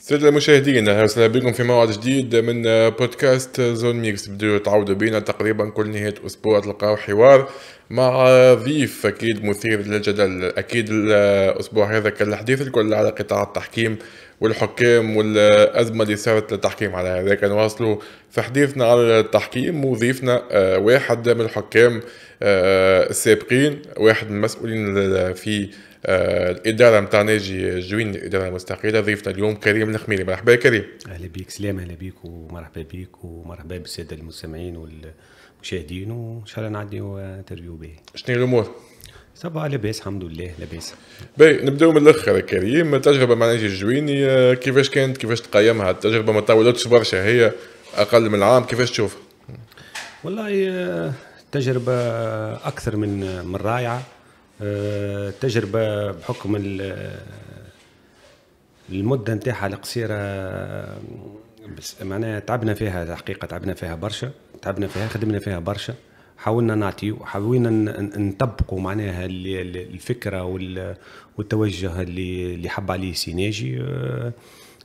السادة المشاهدين اهلا وسهلا بكم في موعد جديد من بودكاست زون ميكس بدو تعودوا بينا تقريبا كل نهاية اسبوع تلقاو حوار مع ضيف اكيد مثير للجدل اكيد الاسبوع هذا كان الحديث الكل على قطاع التحكيم والحكام والازمه اللي صارت للتحكيم على هذاك واصلوا في حديثنا على التحكيم وضيفنا واحد من الحكام آه، السابقين واحد من المسؤولين في الاداره آه، نتاع ناجي جوين الاداره المستقله ضيفنا اليوم كريم الخميري مرحبا يا كريم اهلا بك سلام اهلا بك ومرحبا بك ومرحبا بالساده المستمعين والمشاهدين وان شاء الله نعدي انترفيو به شنو الامور؟ صباح لاباس الحمد لله لاباس باهي نبداو من الاخر كريم التجربه مع ناجي الجويني كيفاش كانت كيفاش تقيمها التجربه ما طولتش برشا هي اقل من عام كيفاش تشوفها؟ والله آه، تجربه اكثر من من رائعه التجربه بحكم المده نتاعها القصيره بس معناها تعبنا فيها الحقيقه تعبنا فيها برشا تعبنا فيها خدمنا فيها برشا حاولنا نعطيو حاولنا نطبقوا معناها الفكره والتوجه اللي اللي حب عليه سيناجي آه،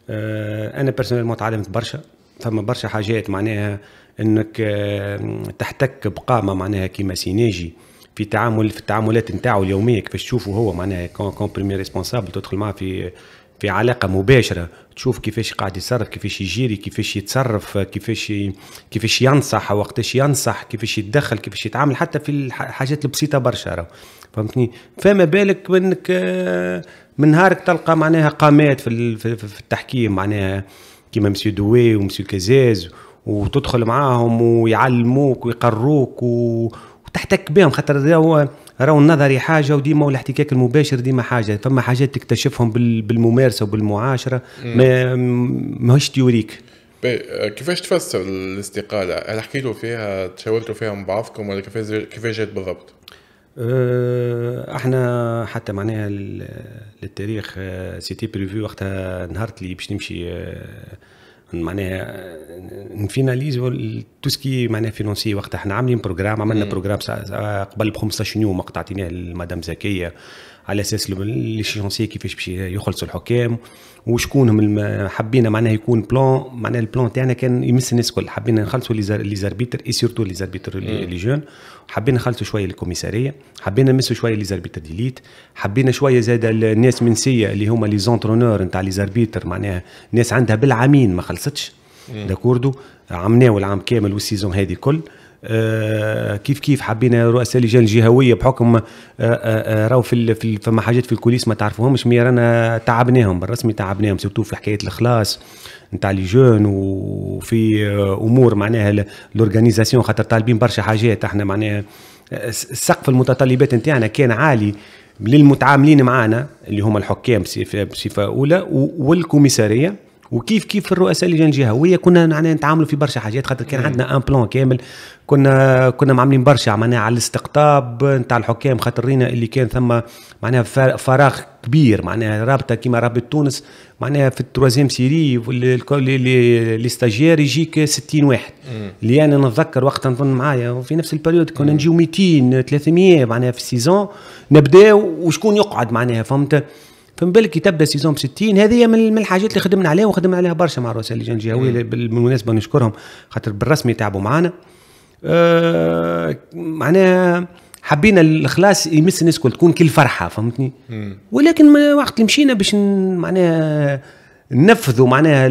آه، انا بيرسونيلمون تعلمت برشا فما برشا حاجات معناها انك آه، تحتك بقامه معناها كيما سيناجي في تعامل في التعاملات نتاعو اليوميه كيفاش تشوفه هو معناها كون بريمير ريسبونسابل تدخل معاه في في علاقه مباشره تشوف كيفاش قاعد يتصرف كيفاش يجيري كيفاش يتصرف كيفاش كيفاش ينصح وقتاش ينصح كيفاش يتدخل كيفاش يتعامل حتى في الحاجات البسيطه برشا فهمتني فما بالك منك آه، من نهارك تلقى معناها قامات في في التحكيم معناها كيما مسيو دوي ومسيو كازاز وتدخل معاهم ويعلموك ويقروك و تحتك بهم خاطر راهو راهو النظري حاجه وديما والاحتكاك المباشر ديما حاجه فما حاجات تكتشفهم بالممارسه وبالمعاشره ما ماهوش تيوريك كيفاش تفسر الاستقاله؟ هل حكيتوا فيها تشاورتوا فيها مع بعضكم ولا كيفاش كيفاش جات بالضبط؟ أه، احنا حتى معناها للتاريخ سيتي بريفي وقتها نهارت اللي باش نمشي آه، معناها نفيناليزو آه، سكي معناها فينونسي وقتها احنا عاملين بروجرام عملنا بروجرام قبل بخمسة 15 يوم وقت اعطيناه لمدام زكيه على اساس شونسي كيفاش باش يخلصوا الحكام وشكون هم حبينا معناها يكون بلان معناها البلان تاعنا كان يمس الناس الكل حبينا نخلصوا لي زاربيتر اي سورتو لي زاربيتر لي جون حبينا نخلصوا شويه الكوميساريه حبينا نمسوا شويه لي زاربيتر ديليت حبينا شويه زاده الناس منسيه اللي هما لي زونترونور نتاع لي زاربيتر معناها ناس عندها بالعامين ما خلصتش داكوردو عمناو العام كامل والسيزون هذه كل كيف كيف حبينا رؤساء اللجان الجهويه بحكم آه، آه، آه، راهو في فما حاجات في الكوليس ما تعرفوهمش مي رانا تعبناهم بالرسمي تعبناهم سيرتو في حكايه الخلاص نتاع لي جون وفي امور معناها لورغانيزاسيون خاطر طالبين برشا حاجات احنا معناها سقف المتطلبات نتاعنا كان عالي للمتعاملين معنا اللي هما الحكام بصفه اولى والكوميساريه وكيف كيف الرؤساء اللي جهه وهي كنا معناها نتعاملوا في برشا حاجات خاطر كان عندنا ان بلان كامل كنا كنا معاملين برشا معناها على الاستقطاب نتاع الحكام خاطر رينا اللي كان ثم معناها فراغ كبير معناها رابطه كيما رابطه تونس معناها في التروازيام سيري لي ستاجير يجيك 60 واحد اللي انا نتذكر وقتها نظن معايا وفي نفس البريود كنا نجيو 200 300 معناها في السيزون نبداو وشكون يقعد معناها فهمت فمن بالك سيزون ب 60 هذه من الحاجات اللي خدمنا عليها وخدمنا عليها برشا مع الرؤساء اللجان الجهويه بالمناسبه نشكرهم خاطر بالرسمي تعبوا معنا أه معناها حبينا الاخلاص يمس الناس الكل تكون كل فرحه فهمتني ولكن ولكن وقت اللي مشينا باش معناها نفذوا معناها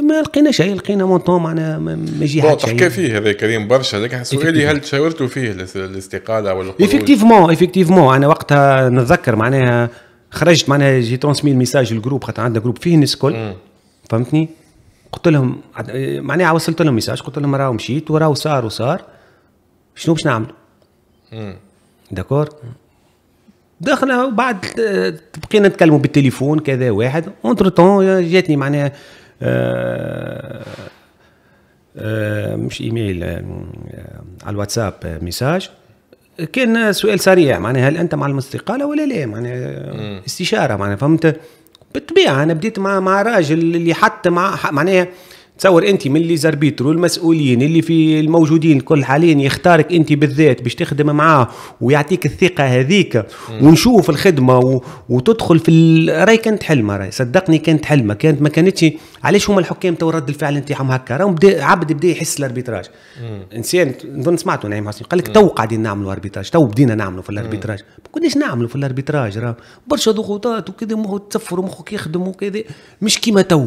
ما لقينا شيء لقينا مونطون معناها ما يجي حتى تحكي فيه هذا كريم برشا لكن سؤالي هل تشاورتوا فيه الاستقاله ولا ايفيكتيفمون افكتيفمون انا وقتها نتذكر معناها خرجت معناها جي ترونسمي الميساج للجروب خاطر عندنا جروب فيه الناس الكل فهمتني قلت لهم معناها وصلت لهم ميساج قلت لهم راهو مشيت وراهو صار وصار شنو باش نعمل؟ داكور دخلنا وبعد بقينا نتكلموا بالتليفون كذا واحد اونتر تون جاتني معناها آه آه مش ايميل آه على الواتساب آه، ميساج كان سؤال سريع معناها هل انت مع الاستقاله ولا لا معناها استشاره معناها فهمت بالطبيعه انا بديت مع مع راجل اللي حتى مع معناها تصور انت من اللي زربيتر والمسؤولين اللي في الموجودين الكل حاليا يختارك انت بالذات باش تخدم معاه ويعطيك الثقه هذيك ونشوف الخدمه و... وتدخل في راي كانت حلمه راي صدقني كانت حلمه كانت ما كانتش علاش هما الحكام تو رد الفعل نتاعهم هكا راهم بدا عبد بدا يحس الاربيتراج انسان نظن سمعته نعيم حسين قال لك تو قاعدين نعملوا اربيتراج تو بدينا نعملوا في الاربيتراج ما كناش نعملوا في الاربيتراج راه برشا ضغوطات وكذا تسفر ومخك يخدم وكذا مش كيما تو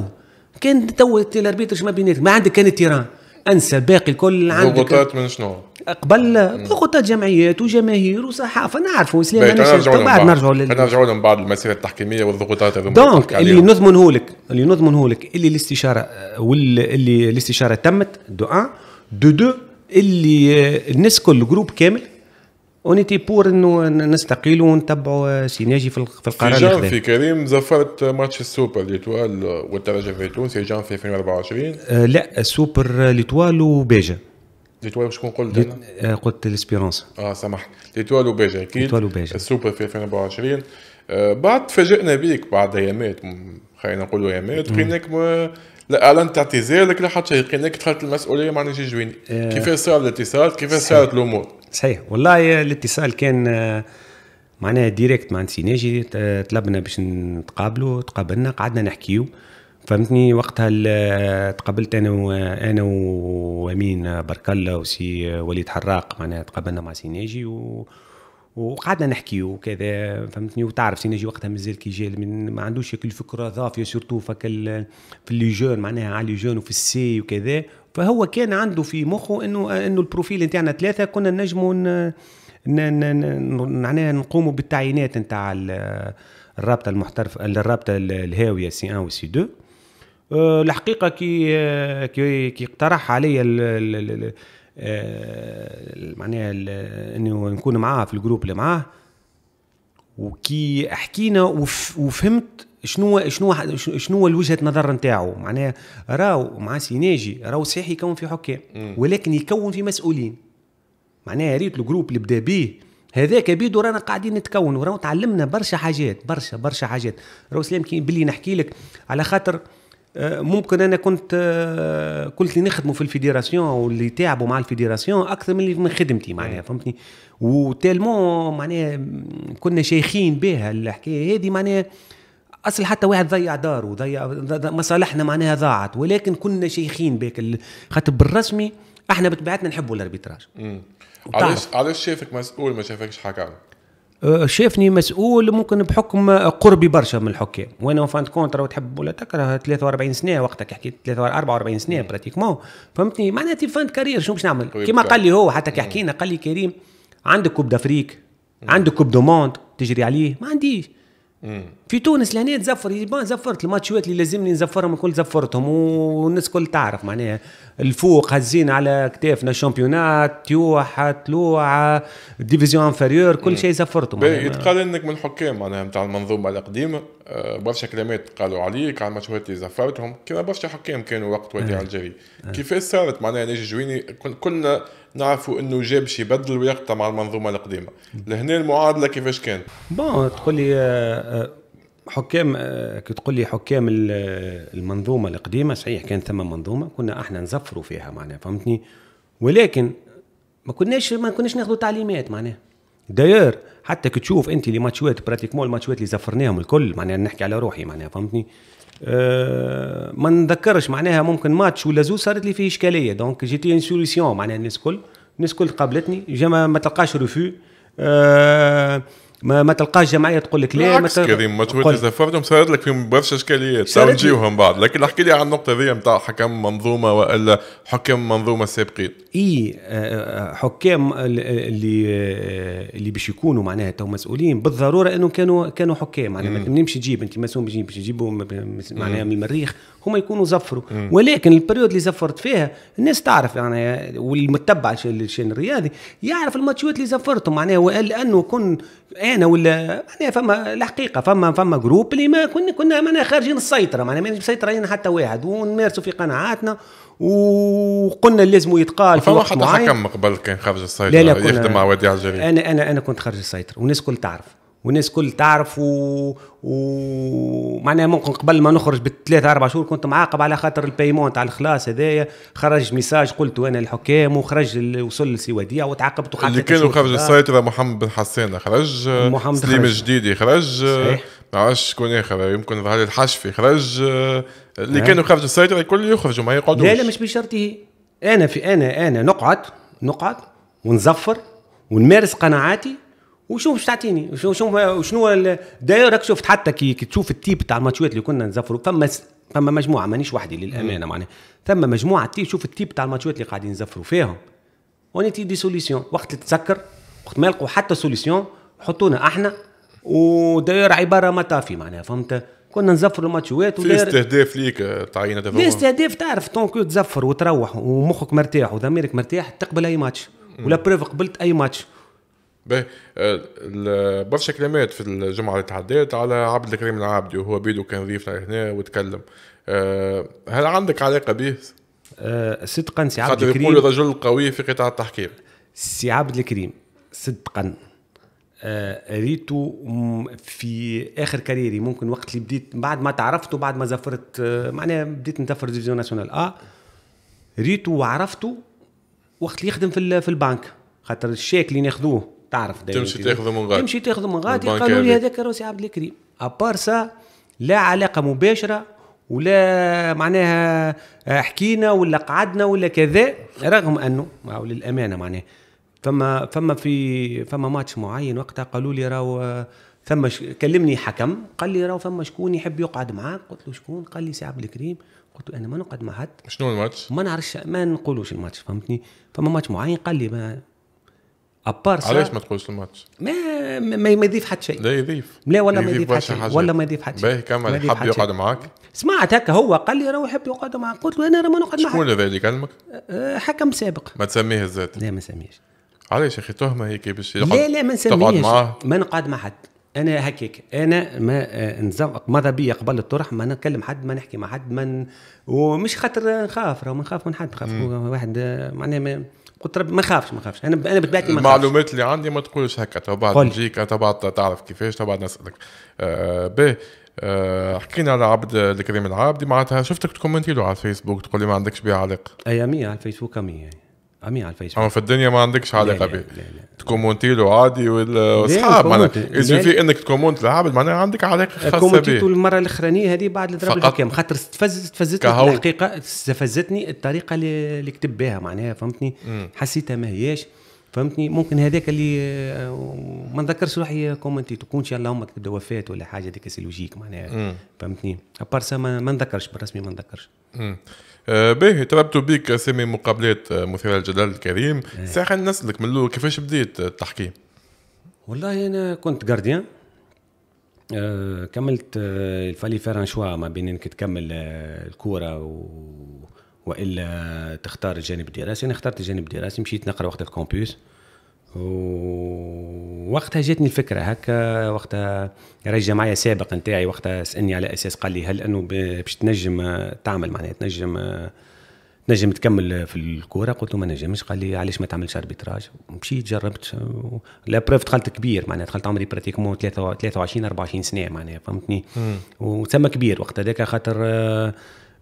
كان تو الاربيتر ما بينات ما عندك كان التيران انسى باقي الكل عندك ضغوطات من شنو؟ قبل ضغوطات جمعيات وجماهير وصحافه نعرفوا سلام انا بعد نرجعوا لل... نرجعوا لهم بعد المسيره التحكيميه والضغوطات هذوما دونك اللي نضمنه لك اللي نضمنه لك اللي الاستشاره واللي الاستشاره تمت دو ان دو دو اللي الناس كل جروب كامل اونيتي بور انه نستقيلوا ونتبعوا سيناجي في القرار سيجان في كريم زفرت ماتش السوبر ليتوال والترجي تونس سيجان في 2024 آه لا السوبر ليتوال وبيجا ليتوال شكون قلت ليت... انا؟ أه، قلت الاسبيرونس اه سامحني ليتوال وبيجا اكيد ليتوال وبيجا السوبر في 2024 آه بعد تفاجئنا بيك بعد ايامات خلينا نقولوا ايامات لقيناك لا اعلنت اعتزالك لا حتى شيء لقيناك دخلت المسؤوليه مع نجي جويني آه كيفاش صار الاتصال كيفاش صارت أه. الامور صحيح والله الاتصال كان آه، معناها ديريكت مع ناجي آه، طلبنا باش نتقابلوا تقابلنا قعدنا نحكيو فهمتني وقتها آه، تقابلت انا وانا وامين بركله وسي وليد حراق معناها تقابلنا مع ناجي و وقعدنا نحكي وكذا فهمتني وتعرف سي ناجي وقتها مازال كي جاي ما عندوش الفكره ضافيه سورتو فك في لي جون معناها على لي جون وفي السي وكذا فهو كان عنده في مخه انه انه البروفيل نتاعنا ثلاثه كنا نجموا معناها نقوموا بالتعيينات نتاع الرابطه المحترف الرابطه الهاويه سي 1 وسي 2 أه، الحقيقه كي كي, كي اقترح عليا أه، معناها انه نكون معاه في الجروب اللي معاه وكي حكينا وفهمت شنو شنو شنو وجهه نظر نتاعو معناها راو مع سيناجي راو صحيح يكون في حكام ولكن يكون في مسؤولين معناها يا ريت الجروب اللي بدا به هذاك بيدو رانا قاعدين نتكونوا راهو تعلمنا برشا حاجات برشا برشا حاجات راهو سلام كي بلي نحكي لك على خاطر آه، ممكن انا كنت كنت آه، اللي نخدموا في الفيدراسيون واللي تعبوا مع الفيدراسيون اكثر من اللي من خدمتي معناها فهمتني وتالمون معناها كنا شيخين بها الحكايه هذه معناها اصل حتى واحد ضيع داره ضيع مصالحنا معناها ضاعت ولكن كنا شيخين بك خاطر بالرسمي احنا بطبيعتنا نحبوا الاربيتراج علاش علاش شافك مسؤول ما شافكش حكم أه، شافني مسؤول ممكن بحكم قربي برشا من الحكام وانا فانت كونتر وتحب تحب ولا تكره 43 سنه وقتك حكيت 44 سنه براتيكمون فهمتني معناتها فانت كارير شو باش نعمل طيب، كيما طيب. قال لي هو حتى كي حكينا قال لي كريم عندك كوب دافريك عندك كوب دو موند تجري عليه ما عنديش في تونس لهنا تزفر زفرت الماتشات اللي لازمني نزفرهم الكل زفرتهم والناس الكل تعرف معناها الفوق هزين على كتافنا شامبيونات تيوحة تلوعة ديفيزيون انفيريور كل شيء زفرته يتقال انك من الحكام معناها نتاع المنظومة القديمة آه، برشا كلمات قالوا عليك على الماتشات اللي زفرتهم كان برشا حكام كانوا وقت وادي آه. الجري آه. كيفاش صارت معناها ناجي جويني كنا نعرفوا انه جاب شي بدل ويقطع مع المنظومه القديمه لهنا المعادله كيفاش كانت؟ بون تقول لي حكام آه، كي تقول لي حكام المنظومه القديمه صحيح كان ثم منظومه كنا احنا نزفروا فيها معناها فهمتني ولكن ما كناش ما كناش ناخذوا تعليمات معناها داير حتى كي تشوف انت لي ماتشوات براتيكمون الماتشوات اللي زفرناهم الكل معناها نحكي على روحي معناها فهمتني أه ما نذكرش معناها ممكن ماتش ولا زو صارت لي فيه اشكاليه دونك جيتي ان سوليسيون معناها الناس الكل الناس الكل قابلتني جا ما تلقاش ريفيو أه ما, ما تلقاش جمعيه تقول لك ليه ما تلقاش كريم مجهود تفردهم صارت لك فيهم برشا اشكاليات تو نجيوهم بعد لكن احكي لي على النقطه ذي نتاع حكم منظومه والا حكم منظومه سابقين اي آه، آه، آه، حكام اللي اللي باش يكونوا معناها تو مسؤولين بالضروره انه كانوا كانوا حكام معناها ما تمشي تجيب انت مسؤول باش تجيبوا معناها من المريخ هما يكونوا زفروا مم. ولكن البريود اللي زفرت فيها الناس تعرف يعني والمتبع الشان الرياضي يعرف الماتشات اللي زفرتهم معناها والا انه كن انا ولا معناها فما الحقيقه فما فما جروب اللي ما كنا كنا معناها خارجين السيطره معناها مانيش مسيطرين حتى واحد ونمارسوا في قناعاتنا وقلنا لازم يتقال في وقت معين حكم قبل كان خارج السيطره لا لا يخدم مع وادي الجريمه انا انا انا كنت خارج السيطره والناس الكل تعرف والناس كل تعرف و... ومعناها ممكن قبل ما نخرج بالثلاثة أربع شهور كنت معاقب على خاطر البيمون تاع الخلاص هذايا خرج ميساج قلت أنا الحكام وخرج وصل لسي وديع وتعاقبت اللي كانوا خارج السيطرة محمد بن حسان خرج محمد سليم الجديدي خرج ما عرفش شكون اخر يمكن ظهر الحشفي خرج اللي آه. نعم. كانوا خارج السيطرة الكل يخرجوا ما يقعدوش لا لا مش بشرطه انا في انا انا نقعد نقعد ونزفر ونمارس قناعاتي وشوف شو تعطيني وشنو شنو داير راك شفت حتى كي تشوف التيب تاع الماتشات اللي كنا نزفروا فما فما مجموعه مانيش وحدي للامانه معناها ثم مجموعه تي شوف التيب تاع الماتشات اللي قاعدين نزفروا فيهم ونيتي دي سوليسيون وقت اللي تسكر وقت ما يلقوا حتى سوليسيون حطونا احنا وداير عباره ما طافي معناها فهمت كنا نزفروا الماتشات في استهداف ليك آه، تعين هذا في استهداف تعرف طونكو تزفر وتروح ومخك مرتاح وضميرك مرتاح تقبل اي ماتش ولا بروف قبلت اي ماتش به آه، برشا كلمات في الجمعه اللي تعدات على عبد الكريم العابدي وهو بيدو كان ضيفنا هنا وتكلم آه، هل عندك علاقه به؟ آه، صدقا سي عبد الكريم خاطر رجل قوي في قطاع التحقيق سي عبد الكريم صدقا ريتو في اخر كاريري ممكن وقت اللي بديت بعد ما تعرفته بعد ما زفرت معناها بديت نزفر ديفيزيون ناسيونال اه ريتو وعرفته وقت اللي يخدم في في البنك خاطر الشيك اللي ناخذوه تعرف دايما تمشي تاخذ من غادي تمشي تاخذ من غادي قالوا لي هذاك سي عبد الكريم ابار سا لا علاقه مباشره ولا معناها آه، حكينا ولا قعدنا ولا كذا رغم انه للامانه معناها فما فما في فما ماتش معين وقتها قالوا لي راهو آه، فما كلمني حكم قال لي راهو فما شكون يحب يقعد معاك قلت له شكون قال لي سي عبد الكريم قلت له انا ما نقعد مع حد شنو الماتش ما نعرفش ما نقولوش الماتش فهمتني فما ماتش معين قال لي ما ابار سا علاش ما تقولش الماتش؟ ما ما يضيف حتى شيء لا يضيف لا ولا ما يضيف حتى شيء ولا ما يضيف حتى شيء باهي كمل حب يقعد معاك سمعت هكا هو قال لي راهو يحب يقعد معاك قلت له انا راه ما نقعد معاك شكون هذا اللي كلمك؟ أه، أه، حكم سابق ما تسميه الذات لا ما نسميهش علاش يا اخي تهمه هيك باش لا لا ما نسميهش ما نقعد مع حد انا هكاك انا ما أه، نزم ماذا بيا قبل الطرح ما نكلم حد ما نحكي مع حد ما ومش خاطر نخاف راه ما نخاف من حد نخاف واحد معناه قلت رب ما خافش ما خافش انا انا بطبيعتي ما المعلومات اللي عندي ما تقولش هكا بعد نجيك بعد تعرف كيفاش بعد نسالك آه باهي أه حكينا على عبد الكريم العابدي معناتها شفتك تكومنتي له على الفيسبوك تقول لي ما عندكش بيه علاقه اياميه على الفيسبوك امية يعني. عمي على الفيسبوك اما في الدنيا ما عندكش علاقه به تكومونتي له عادي والاصحاب معناها اذا في انك تكومونت لعابد معناها عندك علاقه خاصه به المره الاخرانيه هذه بعد الضرب الحكام خاطر استفزت تفزت الحقيقه استفزتني الطريقه اللي كتب بها معناها فهمتني حسيتها ما هياش فهمتني ممكن هذاك اللي آه، ما نذكرش روحي كومنتي تكونش امك تبدا وفاه ولا حاجه هذيك سي لوجيك معناها فهمتني ابار ما نذكرش بالرسمي ما نذكرش آه، به باهي تربطوا بيك سامي مقابلات آه، مثيره للجدل الكريم آه. الناس لك من الاول كيفاش بديت التحكيم والله انا كنت جارديان آه، كملت الفالي فيران شوا ما بين انك تكمل الكوره و... والا تختار الجانب الدراسي انا اخترت الجانب الدراسي مشيت نقرا وقت الكومبيوس وقتها جاتني الفكره هكا وقتها رجع معايا سابق نتاعي وقتها سالني على اساس قال لي هل انه باش تنجم تعمل معناها تنجم تنجم تكمل في الكوره قلت له ما نجمش قال لي علاش ما تعملش اربيتراج مشيت جربت لا بروف دخلت كبير معناها دخلت عمري براتيكمون 23 24 سنه معناها فهمتني وتسمى كبير وقت هذاك خاطر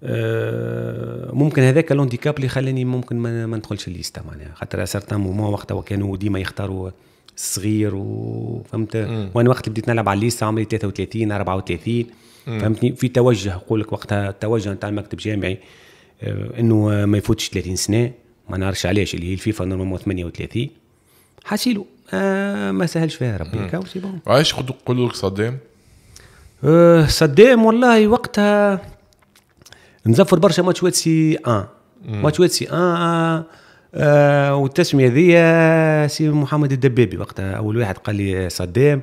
آه، ممكن هذاك الهانديكاب اللي خلاني ممكن ما, ما ندخلش الليستا معناها خاطر سارتان مومون وقتها كانوا ديما يختاروا صغير وفهمت وانا وقت اللي بديت نلعب على الليستا عمري 33 34 فهمتني في توجه يقول لك وقتها التوجه نتاع المكتب الجامعي آه، انه ما يفوتش 30 سنه ما نعرفش علاش اللي هي الفيفا نورمالمون 38 حاشيلو آه ما سهلش فيها ربي كاو سي بون علاش قلت لك صدام؟ آه صدام والله وقتها نزفر برشا ماتشوات سي ان ماتشوات سي ان آه والتسميه ذي سي محمد الدبابي وقتها اول واحد قال لي صدام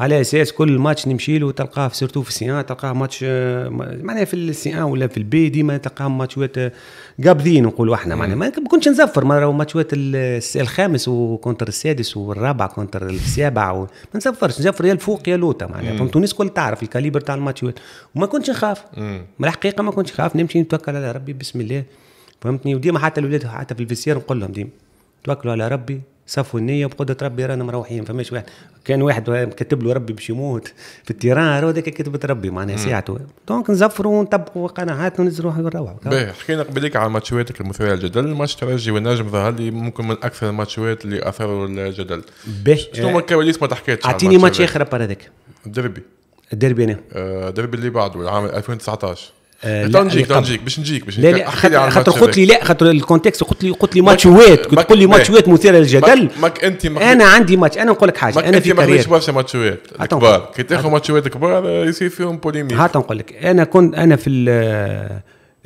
على اساس كل ماتش نمشي له تلقاه في سيرتو في السي تلقاه ماتش آه، معناها في السي ولا في البي ديما تلقاه ماتشات آه، قابضين نقولوا احنا معناها ما كنتش نزفر مره ماتشات الخامس وكونتر السادس والرابع كونتر السابع و... ما نزفرش نزفر يا الفوق يا لوطا معناها فهمت تونس كل تعرف الكاليبر تاع الماتشات وما كنتش نخاف ما الحقيقه ما كنتش نخاف نمشي نتوكل على ربي بسم الله فهمتني وديما حتى الاولاد حتى في الفيسير نقول لهم ديما توكلوا على ربي صفوا النيه بقدره ربي رانا مروحين فماش واحد كان واحد كتب له ربي باش يموت في التيران هذاك كتبت ربي معناها ساعته دونك نزفروا ونطبقوا قناعاتنا ونزلوا ونروحوا باهي حكينا قبليك على ماتشواتك المثيره للجدل ماتش ترجي والنجم ظهر لي ممكن من اكثر الماتشوات اللي اثروا الجدل شنو هما الكواليس ما تحكيتش اعطيني ماتش اخر هذاك الدربي الدربي انا آه، الدربي اللي بعده العام 2019 آه، لا نجيك لا نجيك باش نجيك باش نجيك خاطر قلت لي لا خاطر الكونتكست قلت لي قلت لي ماتشوات كنت تقول لي ويت مثيره للجدل ماك انت انا عندي ماتش انا نقول لك حاجه انا في كارير انت ما برشا ويت كبار كي تاخذ ويت كبار يصير فيهم بوليميك هات نقول لك انا كنت انا في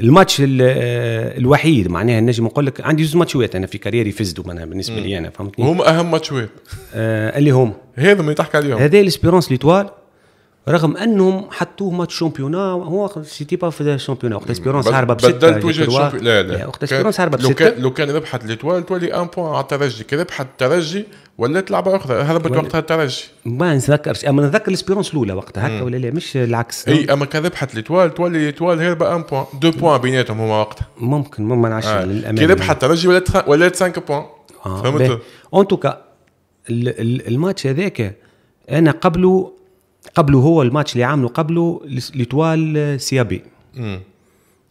الماتش الوحيد معناها نجم نقول لك عندي زوج ماتشات انا في كاريري فزدوا معناها بالنسبه لي انا فهمتني هم اهم ماتشات آه اللي هم هذا اللي تحكي عليهم هذا الاسبيرونس ليتوال رغم انهم حطوه ماتش شامبيونا هو سيتي با في الشامبيونا وقت اسبيرونس هاربه بسته بدلت وجهه شامبيونا لا لا وقت اسبيرونس هاربه بسته لو كان لو كان ربحت ليتوال تولي ان بوان على الترجي كي ربحت الترجي ولات لعبه اخرى هربت وقتها الترجي ما نتذكرش اما نتذكر الاسبيرونس الاولى وقتها هكا ولا لا مش العكس اي اما كان ربحت ليتوال تولي ليتوال هربه ان بوان دو بوان بيناتهم هما وقتها ممكن ما نعرفش آه. للامانه كي ربحت الترجي ولات ولات 5 بوان آه. فهمت اون توكا الماتش هذاك انا قبله قبله هو الماتش اللي عامله قبله لتوال سيابي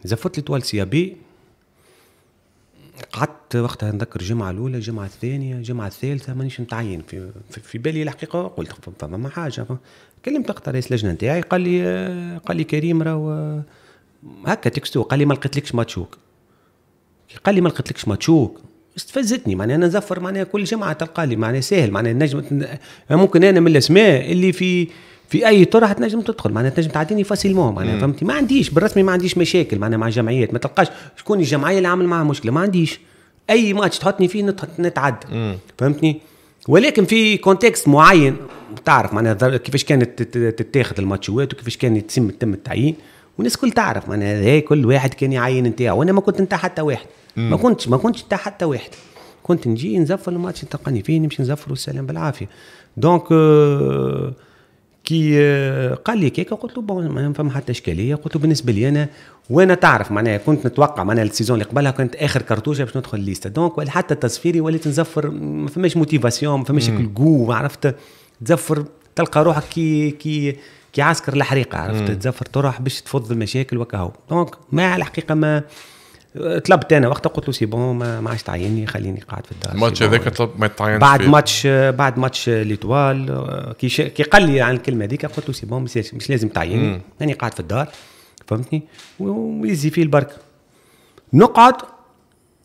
زفت لتوال سيابي قعدت وقتها نذكر الجمعة الأولى الجمعة الثانية الجمعة الثالثة مانيش متعين في, في, في بالي الحقيقة قلت فما حاجة كلمت وقتها رئيس اللجنة نتاعي قال لي قال لي كريم راهو هكا تكستو قال لي ما لقيتلكش ماتشوك قال لي ما لقيتلكش ماتشوك استفزتني معناها انا نزفر معناها كل جمعه تلقى لي معناها ساهل معناها نجم ممكن انا من الاسماء اللي في في اي طرح تنجم تدخل معناها تنجم تعديني فاسيلمون معناها فهمتي ما عنديش بالرسمي ما عنديش مشاكل معناها مع الجمعيات ما تلقاش شكون الجمعيه اللي عامل معها مشكله ما عنديش اي ماتش تحطني فيه نتعدى فهمتني ولكن في كونتكست معين تعرف معناها كيفاش كانت تتاخذ الماتشوات وكيفاش كان يتم تم التعيين والناس كل تعرف معناها هي كل واحد كان يعين نتاعه وانا ما كنت نتاع حتى واحد مم. ما كنتش ما كنتش نتاع حتى واحد كنت نجي نزفر الماتش تلقاني فيه نمشي نزفر والسلام بالعافيه دونك آه euh, كي آه، قال لي كيكا قلت له بون ما فما حتى اشكاليه قلت له بالنسبه لي انا وانا تعرف معناها كنت نتوقع معناها السيزون اللي قبلها كانت اخر كرتوشه باش ندخل ليستا دونك حتى تصفيري وليت نزفر ما فماش موتيفاسيون ما فماش جو عرفت تزفر تلقى روحك كي كي كي عسكر الحريقه عرفت تزفر تروح باش تفض المشاكل وكهو دونك ما على الحقيقه ما طلبت انا وقتها قلت له سي بون ما, عادش تعيني خليني قاعد في الدار الماتش هذاك طلب ما يتعينش بعد ماتش بعد ماتش ليتوال كي ش... كي قال لي عن الكلمه هذيك قلت له سي بون مش لازم تعيني راني قاعد في الدار فهمتني ويزي فيه البرك نقعد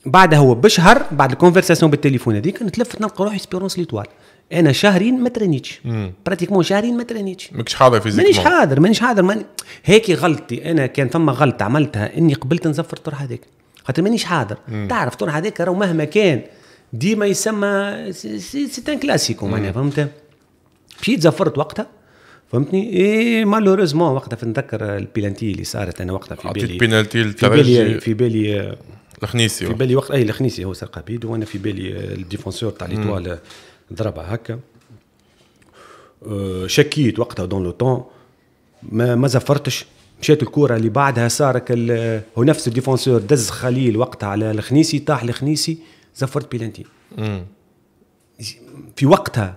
بعدها هو بشهر بعد الكونفرساسيون بالتليفون هذيك نتلفت نلقى روحي سبيرونس ليتوال انا شهرين ما ترينيتش براتيكمون شهرين ما ترينيتش ماكش حاضر في مانيش حاضر مانيش حاضر ماني هيك غلطتي انا كان ثم غلطه عملتها اني قبلت نزفر الطرح هذاك خاطر مانيش حاضر مم. تعرف الطرح هذاك راه مهما كان ديما يسمى سي ان كلاسيكو معناها فهمت مشيت زفرت وقتها فهمتني اي مالوريزمون وقتها في نتذكر البيلانتي اللي صارت انا وقتها في بالي بينالتي في بالي في بالي الخنيسي في بالي وقت اي الخنيسي هو سرقها بيد وانا في بالي الديفونسور تاع ليتوال ضربها هكا أه، شكيت وقتها دون لو طون ما ما زفرتش مشات الكره اللي بعدها صار هو نفس الديفونسور دز خليل وقتها على الخنيسي طاح الخنيسي زفرت بيلانتي في وقتها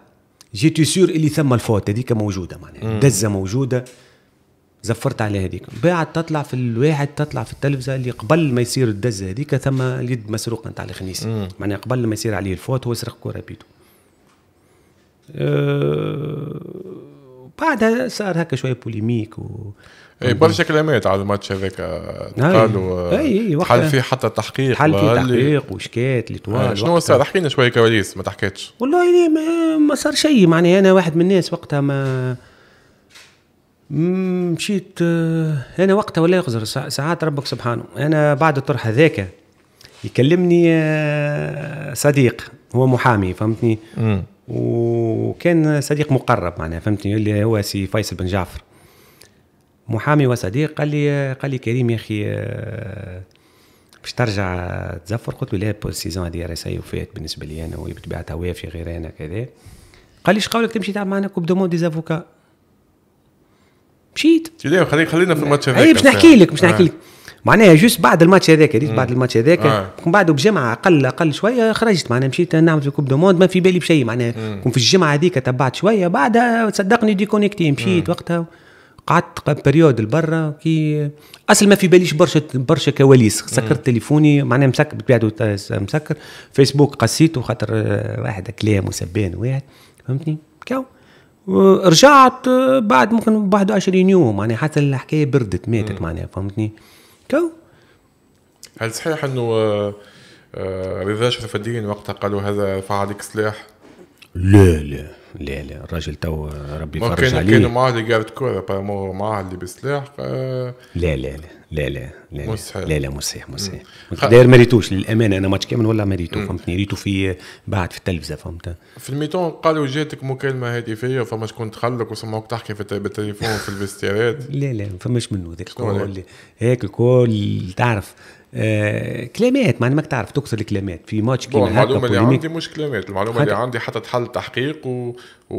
جيتي سور اللي ثم الفوت هذيك موجوده معناها دزه موجوده زفرت على هذيك بعد تطلع في الواحد تطلع في التلفزه اللي قبل ما يصير الدزه هذيك ثم اليد مسروقه نتاع الخنيسي معناها قبل ما يصير عليه الفوت هو سرق كره بيتو أه، بعدها صار هكا شويه بوليميك و اي برشا كلمات على الماتش هذاك آه، قالوا آه، اي اي حل فيه حتى تحقيق حل فيه تحقيق وشكات لطوال إيه، شنو صار احكي لنا شويه كواليس ما تحكيتش والله يعني ما, ما صار شيء معناها انا واحد من الناس وقتها ما مشيت انا وقتها ولا يخزر ساعات ربك سبحانه انا بعد الطرح هذاك يكلمني صديق هو محامي فهمتني و وكان صديق مقرب معناها فهمتني اللي هو سي فيصل بن جعفر محامي وصديق قال لي قال لي كريم يا اخي آه، باش ترجع تزفر قلت له لا السيزون هذه راهي سي وفات بالنسبه لي انا وهي بطبيعتها في غير انا كذا قال لي شقولك تمشي تلعب معنا كوب دومون دي ديزافوكا مشيت خلينا خلينا في الماتش هذاك باش نحكي لك باش نحكي آه. لك معناها جوست بعد الماتش هذاك ريت بعد الماتش هذاك آه. بعد بجمعه اقل اقل شويه خرجت معناها مشيت نعمل في كوب دو موند ما في بالي بشيء معناها كنت في الجمعه هذيك تبعت شويه بعدها صدقني كونيكتي مشيت مم. وقتها قعدت بريود لبرا كي اصل ما في باليش برشا برشا كواليس سكرت تليفوني معناها مسكر مسكر فيسبوك قسيته خاطر واحد كلام وسبان واحد فهمتني كاو رجعت بعد ممكن بعد 20 يوم معناها حتى الحكايه بردت ماتت معناها فهمتني جو هل صحيح انه آه، آه، رضا شرف الدين وقتها قالوا هذا رفع عليك سلاح؟ لا لا لا لا الراجل تو ربي يفرج عليه ممكن كانوا معاه اللي قارد كورة بارمو معاه اللي بسلاح لا لا لا لا لا لا مستحيل لا لا مستحيل مستحيل داير ما ريتوش للامانه انا ماتش كامل ولا ما ريتو فهمتني ريتو في بعد في التلفزه فهمت في الميتون قالوا جاتك مكالمه هاتفيه فما شكون تخلك وسمعوك تحكي في التليفون في الفيستيرات لا لا فماش منه ذاك الكل هيك الكل تعرف آه، كلمات ما ماك تعرف تكسر الكلمات في ماتش كيما هكا المعلومه اللي عندي مش كلمات المعلومه حتى... اللي عندي حتى تحل تحقيق و... و...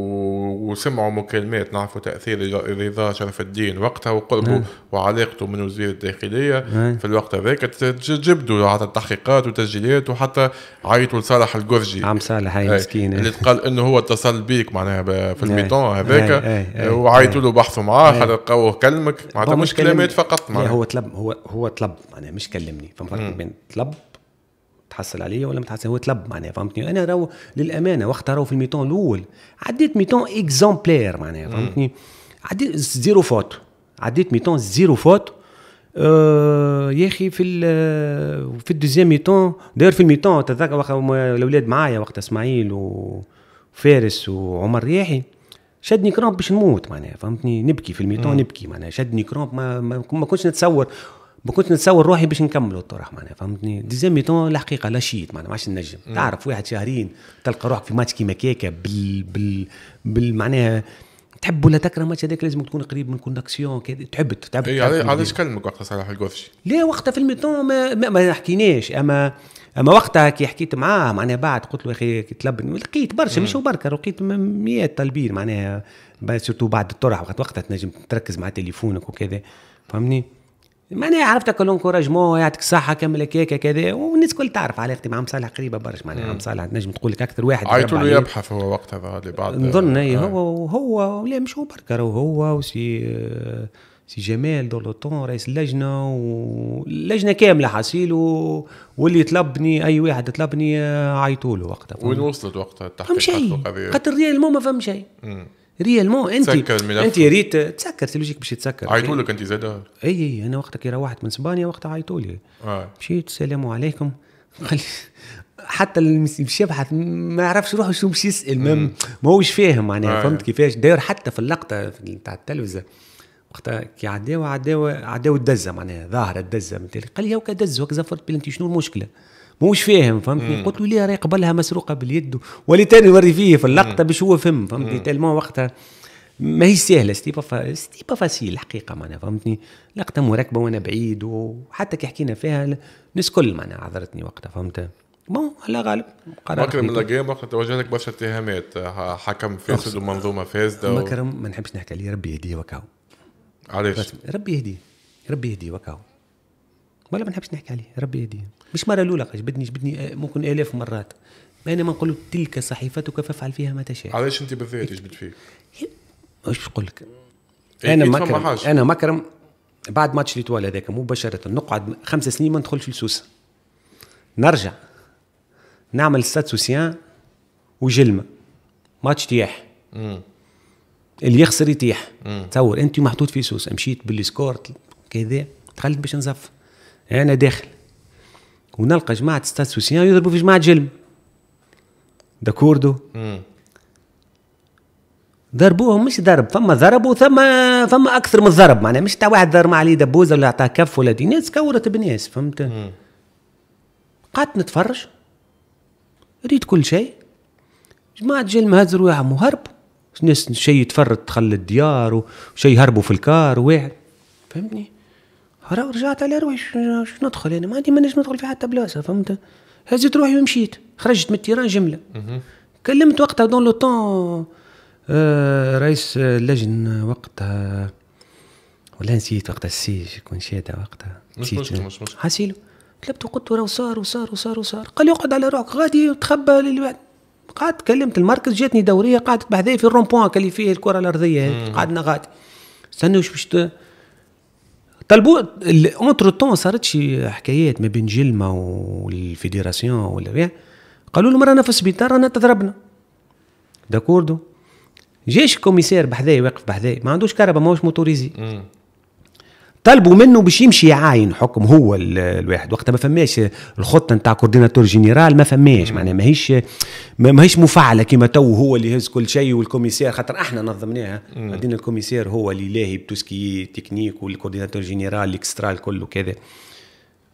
وسمعوا مكالمات نعرفوا تاثير رضا شرف الدين وقتها وقربه ها. نعم. وعلاقته من وزير الداخليه ها. نعم. في الوقت هذاك جبدوا حتى التحقيقات وتسجيلات وحتى عيطوا لصالح القرجي عم صالح هاي مسكين اللي قال انه هو اتصل بيك معناها في الميتون هذاك وعيطوا له بحثوا معاه حتى لقوه كلمك معناتها مش كلمات فقط معناها هو طلب هو هو طلب معناها مش كلمني فهمتني فهمت بين تلب تحصل عليه ولا ما تحصل هو تلب معناها فهمتني انا راهو للامانه وقتها راهو في الميتون الاول عديت ميتون اكزومبلير معناها فهمتني عديت زيرو فوت عديت ميتون زيرو فوت آه، يا اخي في في الدوزيام ميتون داير في الميتون تتذكر وقت الاولاد معايا وقت اسماعيل وفارس وعمر رياحي شدني كرامب باش نموت معناها فهمتني نبكي في الميتون نبكي معناها شدني كرامب ما, ما كنتش نتصور ما كنت نتصور روحي باش نكملوا الطرح معناها فهمتني ديزيام ميتون الحقيقه لا شيت معناها ما عادش نجم تعرف واحد شهرين تلقى روحك في ماتش كيما كيكا بال بال بال معناها تحب ولا تكره الماتش هذاك لازم تكون قريب من كونداكسيون كذا تحب اي علاش كلمك وقتها صلاح القوفشي؟ لا وقتها في الميتون ما, ما, ما حكيناش اما اما وقتها كي حكيت معاه معناها بعد قلت له يا اخي تلبني لقيت برشا مش هو بركه لقيت مئات طالبين معناها سيرتو بعد الطرح وقت وقتها تنجم تركز مع تليفونك وكذا فهمني؟ معناها عرفتك كلونكوراجمون يعطيك الصحة كمل هيك كذا والناس الكل تعرف علاقتي مع عم صالح قريبة برشا معناها عم صالح نجم تقول لك أكثر واحد عيطوا له يبحث هو وقتها اللي بعد نظن إيه، آه. هو هو لا مش هو بركة هو وسي آه، سي جمال دور لو طون رئيس اللجنه واللجنه كامله حاصيل واللي طلبني اي واحد طلبني آه، عيطوا له وقتها وين وصلت وقتها التحقيقات القضية؟ شيء خاطر ريالمون ما فهم شيء ريال مو انت انت ريت تسكر تلوجيك باش يتسكر عيطوا لك انت زاد اي اي انا وقتها كي روحت من اسبانيا وقتها عيطوا آه. لي مشيت السلام عليكم حتى اللي باش يبحث ما يعرفش روحه شو باش يسال ما هوش فاهم معناها آه. فهمت كيفاش داير حتى في اللقطه نتاع التلفزه وقتها كي عداوا عداوا عداوا الدزه معناها ظاهره الدزه قال لي هاكا دز هاكا زفرت بلنتي شنو المشكله موش فاهم فهمتني قلت له ليه راهي قبلها مسروقه باليد واللي تاني نوري فيه في اللقطه باش هو فهم فهمتني تالمون وقتها ماهيش سهله سيتي با سيتي با فاسيل الحقيقه معناها فهمتني لقطه مركبه وانا بعيد وحتى كي حكينا فيها الناس كل معناها عذرتني وقتها فهمت بون على غالب مكرم الاجام وقت توجه لك برشا اتهامات آه، حكم فاسد ومنظومه فاسده مكرم ما نحبش نحكي عليه ربي يهديه وكاو علاش ربي يهديه ربي يهديه وكاو ولا ما نحبش نحكي عليه ربي يهديه مش مره الاولى جبدني جبدني آه، ممكن الاف مرات انا ما نقول تلك صحيفتك فافعل فيها ما تشاء علاش انت بالذات جبت فيك؟ واش نقول لك؟ إيه، انا إيه، مكرم انا مكرم بعد ماتش ليتوال هذاك مباشره نقعد خمس سنين ما ندخلش لسوسه نرجع نعمل ستات سوسيان وجلمه ماتش تيح اللي يخسر يطيح تصور انت محطوط في سوسه مشيت بالسكور كذا دخلت باش نزف انا داخل ونلقى جماعه ستاد سوسيان يضربوا في جماعه جلم داكوردو ضربوهم مش ضرب فما ضرب وثما فما اكثر من ضرب معناها مش تاع واحد ضرب عليه دبوزه ولا عطاه كف ولا دي ناس كورت بناس فهمت قعدت نتفرج ريت كل شيء جماعة جلم هزروا ويعموا هربوا ناس شيء يتفرط دخل الديار وشيء هربوا في الكار وواحد فهمتني رجعت على روحي شنو ندخل انا ما عندي ما نجم ندخل في حتى بلاصه فهمت هزيت روحي ومشيت خرجت من التيران جمله كلمت وقتها دون لو طون آه، رئيس اللجنه وقتها ولا نسيت وقتها السي شكون شاد وقتها نسيت مش مش مش حسيلو طلبت وقلت له وصار وصار وصار وصار قال لي اقعد على روحك غادي تخبى للواحد قعدت كلمت المركز جاتني دوريه قعدت بحذايا في الرون بوان اللي فيه الكره الارضيه قعدنا غادي استنوا باش طلبوا اونتر تون صارت شي حكايات ما بين جلمه والفيديراسيون ولا قالوا له رانا في السبيطار رانا تضربنا داكوردو جيش كوميسير بحذايا واقف بحذايا ما عندوش كهرباء ماهوش موتوريزي طلبوا منه باش يمشي يعاين حكم هو الواحد وقتها ما فماش الخطه نتاع كورديناتور جينيرال ما فماش معناها ماهيش ماهيش مفعله كما تو هو اللي يهز كل شيء والكوميسير خاطر احنا نظمناها عندنا الكوميسير هو اللي لاهي بتوسكي تكنيك والكورديناتور جينيرال الاكسترا الكل وكذا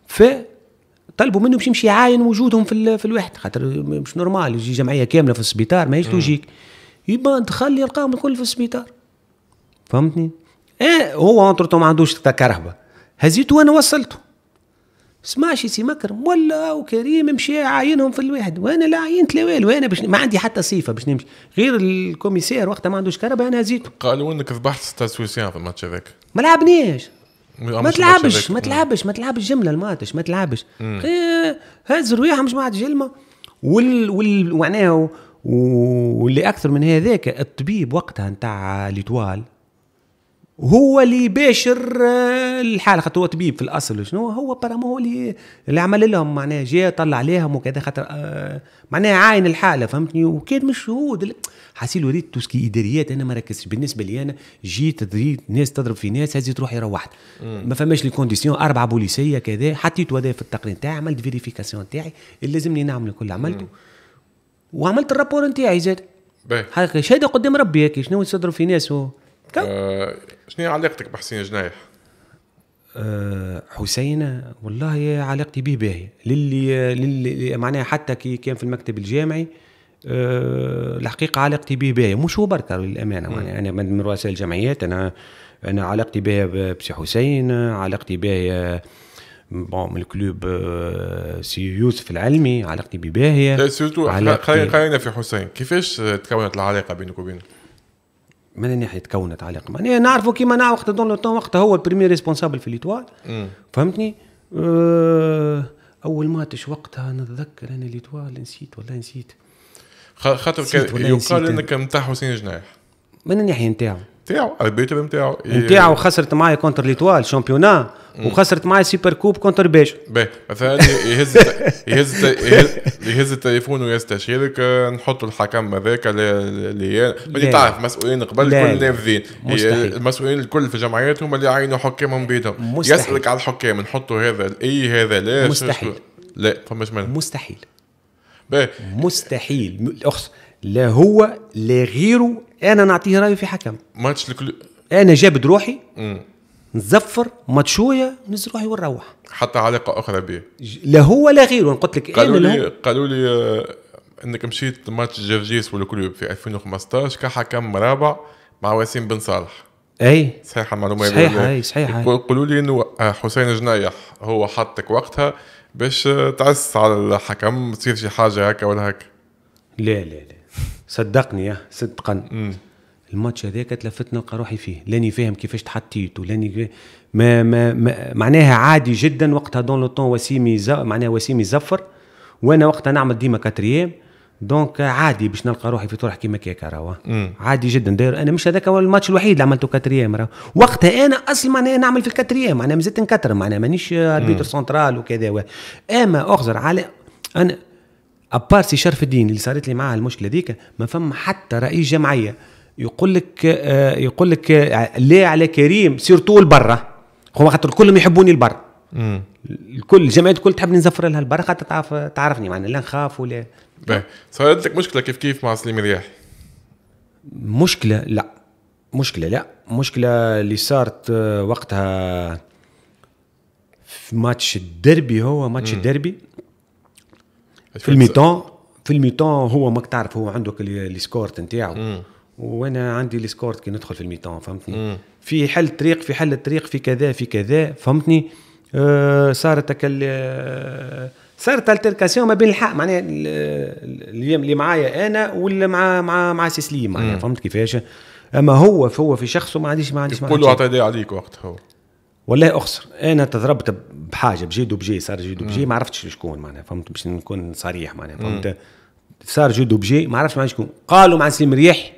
ف طلبوا منه باش يمشي يعاين وجودهم في في الواحد خاطر مش نورمال يجي جمعيه كامله في السبيطار ماهيش لوجيك يبقى دخل يلقاهم الكل في السبيطار فهمتني؟ ايه هو انترتو ما عندوش كرهبه هزيته وانا وصلته سمعش سي مكر ولا وكريم مشي عاينهم في الواحد وانا لا عينت لا والو وانا باش ما عندي حتى صفه باش نمشي غير الكوميسير وقتها ما عندوش كهرباء انا هزيته قالوا انك ذبحت ستة سويسيان في الماتش هذاك ما لعبناش ما تلعبش ما تلعبش ما تلعبش جمله الماتش ما تلعبش هز رويحه مش معد جلمه وال وال معناها واللي اكثر من هذاك الطبيب وقتها نتاع ليتوال وهو اللي باشر آه، الحاله خاطر هو طبيب في الاصل شنو هو برامو هو اللي اللي عمل لهم معناها جاء طلع عليهم وكذا خاطر آه معناها عاين الحاله فهمتني وكان مش شهود حاسيل وريت توسكي اداريات انا ما ركزتش بالنسبه لي انا جيت دريت ناس تضرب في ناس هزيت روحي روحت ما فماش لي كونديسيون اربعه بوليسيه كذا حطيت هذا في التقرير نتاعي عملت فيريفيكاسيون تاعي اللي لازمني نعمل الكل عملته وعملت الرابور نتاعي زاد شهاده قدام ربي شنو يصدروا في ناس و... آه، شنو هي علاقتك بحسين جنايح؟ أه حسين والله علاقتي به باهية للي, للي معناها حتى كي كان في المكتب الجامعي أه الحقيقة علاقتي به باهية مش هو بركة للأمانة معناها أنا من رؤساء الجمعيات أنا أنا علاقتي به بسي حسين علاقتي به بون من الكلوب آه، سي يوسف العلمي علاقتي به باهية سيرتو خلينا في حسين كيفاش تكونت العلاقة بينك وبينه؟ من الناحيه تكونت علاقه معناها نعرفوا كيما نعرف وقت دون لو وقت هو البريمي ريسبونسابل في ليتوال فهمتني أه اول ماتش وقتها نتذكر انا ليتوال نسيت ولا نسيت خاطر يقال انك نتاع حسين جناح من الناحيه نتاعو نتاعو الاربيتر نتاعو نتاعو خسرت معايا كونتر ليتوال شامبيونا وخسرت معايا سوبر كوب كونتر باش باهي مثلا يهز يهز يهز التليفون ويستشيرك نحط الحكم هذاك اللي اللي تعرف مسؤولين قبل كل نافذين المسؤولين الكل في جمعيات هما اللي يعينوا حكامهم بيدهم يسالك على الحكام نحطوا هذا اي هذا لا مستحيل لا فماش مانع مستحيل باهي مستحيل لا هو لا غيره انا نعطيه رايي في حكم ماتش الكل انا جابد روحي نزفر ماتشويا نز روحي ونروح حتى علاقه اخرى به لا هو لا غيره قلت لك قالوا لي قالوا لي آه، انك مشيت ماتش جرجيس والكلوب في 2015 كحكم رابع مع وسيم بن صالح اي صحيح المعلومه صحيح اي صحيح قولوا لي انه آه، حسين جنايح هو حطك وقتها باش آه، تعس على الحكم تصير شي حاجه هكا ولا هكا لا لا لا صدقني صدقا الماتش هذاك تلفت نلقى روحي فيه لاني فاهم كيفاش تحطيت ولاني ما, ما, ما معناها عادي جدا وقتها دون لو طون وسيمي معناها وسيمي زفر وانا وقتها نعمل ديما كاتريام دونك عادي باش نلقى روحي في طرح كيما كيكا راهو عادي جدا داير انا مش هذاك هو الماتش الوحيد اللي عملته كاتريام راهو وقتها انا اصلا معناها نعمل في الكاتريام معناها مازلت نكتر معناها مانيش اربيتر سنترال وكذا اما اخزر على انا ابارسي شرف الدين اللي صارت لي معاه المشكله ديك ما فما حتى رئيس جمعيه يقول لك آه، يقول لك آه، لا على كريم سير طول برا هو خاطر كلهم يحبوني البر الكل الجمعيه الكل تحب نزفر لها البر خاطر تعرف تعرفني معنا لا نخاف ولا إيه. صارت لك مشكله كيف كيف مع سليم الرياحي مشكله لا مشكله لا مشكله اللي صارت آه، وقتها في ماتش الدربي هو ماتش الدربي في الميتون في الميتون هو ماك تعرف هو عنده السكورت نتاعو وانا عندي السكورت كي ندخل في الميتون فهمتني مم. في حل طريق في حل طريق في كذا في كذا فهمتني آه صارت كال آه، صارت التركاسيون ما بين الحق معناها اللي معايا انا ولا مع مع مع سيسليم معناها فهمت كيفاش اما هو هو في شخصه ما عنديش ما عنديش كله اعتدى عليك وقت هو والله اخسر انا تضربت بحاجه بجيد وبجي صار جيد وبجي ما عرفتش شكون معناها فهمت باش نكون صريح معناها فهمت صار جيد وبجي ما عرفتش معناها شكون قالوا مع سليم مريح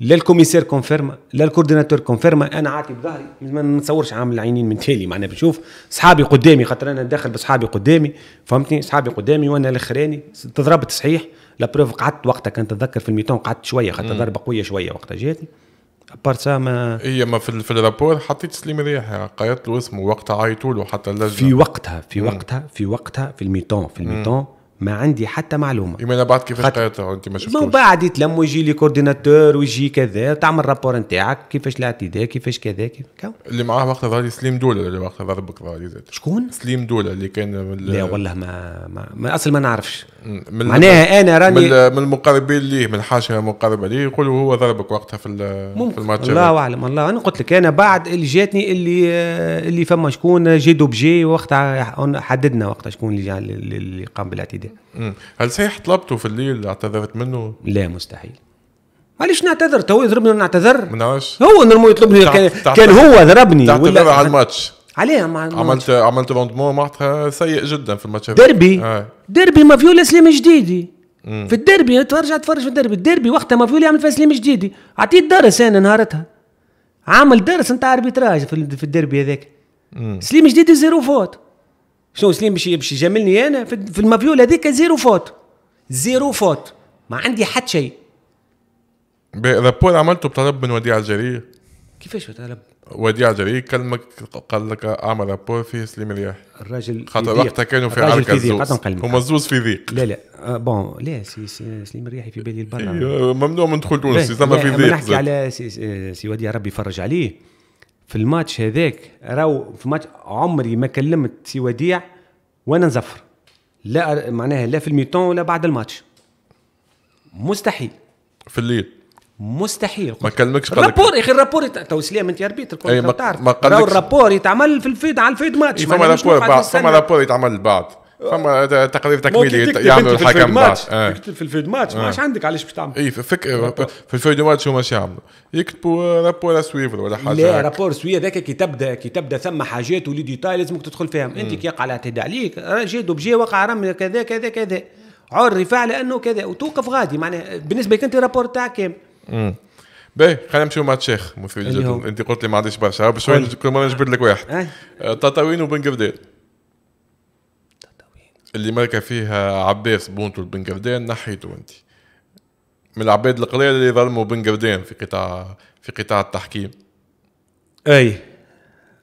لا الكوميسير كونفيرما لا الكورديناتور كونفيرما انا عاطي بظهري ما نتصورش عامل عينين من تالي معناها بشوف صحابي قدامي خاطر انا داخل بصحابي قدامي فهمتني صحابي قدامي وانا الاخراني تضربت صحيح لا بروف قعدت وقتها كنت اتذكر في الميتون قعدت شويه خاطر ضربه قويه شويه وقتها جاتني ابارت ما هي ما في, في الرابور حطيت سليم رياحي قرات له اسمه وقتها عيطوا له حتى لجنه في وقتها في وقتها في وقتها في الميتون في الميتون ما عندي حتى معلومه يما بعد كيفاش خط... انت ما شفتوش بعد يتلم ويجي لي كورديناتور ويجي كذا تعمل رابور نتاعك كيفاش الاعتداء كيفاش كذا كيف اللي معاه وقتها ظهر سليم دوله اللي وقتها ضربك ظهر شكون؟ سليم دوله اللي كان من لا والله ما ما, ما اصل ما نعرفش من معناها انا راني من, من المقربين ليه من حاشيه مقربه ليه يقولوا هو ضربك وقتها في ممكن. في الماتش الله اعلم الله انا قلت لك انا بعد اللي جاتني اللي اللي فما شكون جي دوبجي وقتها حددنا وقتها شكون اللي, اللي قام بالاعتداء جدا هل صحيح طلبته في الليل اعتذرت منه؟ لا مستحيل علاش نعتذر تو يضربني نعتذر ما نعرفش هو نرمو يطلبني كان, تعت... كان هو ضربني تعتذر ولا... على الماتش عليه مع عملت عملت روندمون معناتها سيء جدا في الماتش ديربي آه. ديربي ما سليم جديدي مم. في الديربي ترجع تفرج في الديربي الديربي وقتها ما فيولا يعمل فيها سليم جديدي عطيت درس انا نهارتها عامل درس نتاع اربيتراج في الديربي هذاك سليم جديدي زيرو فوت شنو سليم باش باش يجاملني انا في المافيول هذيك زيرو فوت زيرو فوت ما عندي حد شيء رابور عملته بطلب من وديع الجري كيفاش طلب؟ وديع جرير كلمك قال لك اعمل رابور فيه سليم الرياح الراجل خاطر وقتها كانوا في عركه الزوز هما في ضيق لا لا بون آه، لا سي سي سليم الرياحي في بالي البرا أيوه، ممنوع من دخول تونس ثم في ضيق نحكي على سي, سي وديع ربي يفرج عليه في الماتش هذاك راو في ماتش عمري ما كلمت سي وديع وانا نزفر لا معناها لا في الميتون ولا بعد الماتش مستحيل في الليل مستحيل ما كلمكش قال الرابور يا اخي الرابور تو سلام انت ربيت الكل ما, ما قالكش الرابور يتعمل في الفيد على الفيد ماتش فما رابور فما رابور يتعمل بعد فما تقرير تكميلي يعملوا الحكم ماتش آه. يكتب في الفيد ماتش آه. عندك علاش باش تعمل اي فك... في الفيد ماتش هما شو يعملوا يكتبوا رابور سويفر ولا حاجه لا رابور سويفر هذاك كي تبدا كي تبدا ثم حاجات ولي ديتاي لازمك تدخل فيهم انت كي يقع الاعتداء عليك دوب جي وقع رمي كذا كذا كذا عري فعل انه كذا وتوقف غادي معناها بالنسبه لك انت الرابور تاعك كامل باهي خلينا نمشيو مع الشيخ انت قلت لي ما عنديش برشا بشوي كل مره نجبد لك واحد تطاوين وبن قرديل اللي ماركه فيها عباس بونتو بن قردان نحيته انت من العباد القليل اللي ظلموا بن قردان في قطاع في قطاع التحكيم اي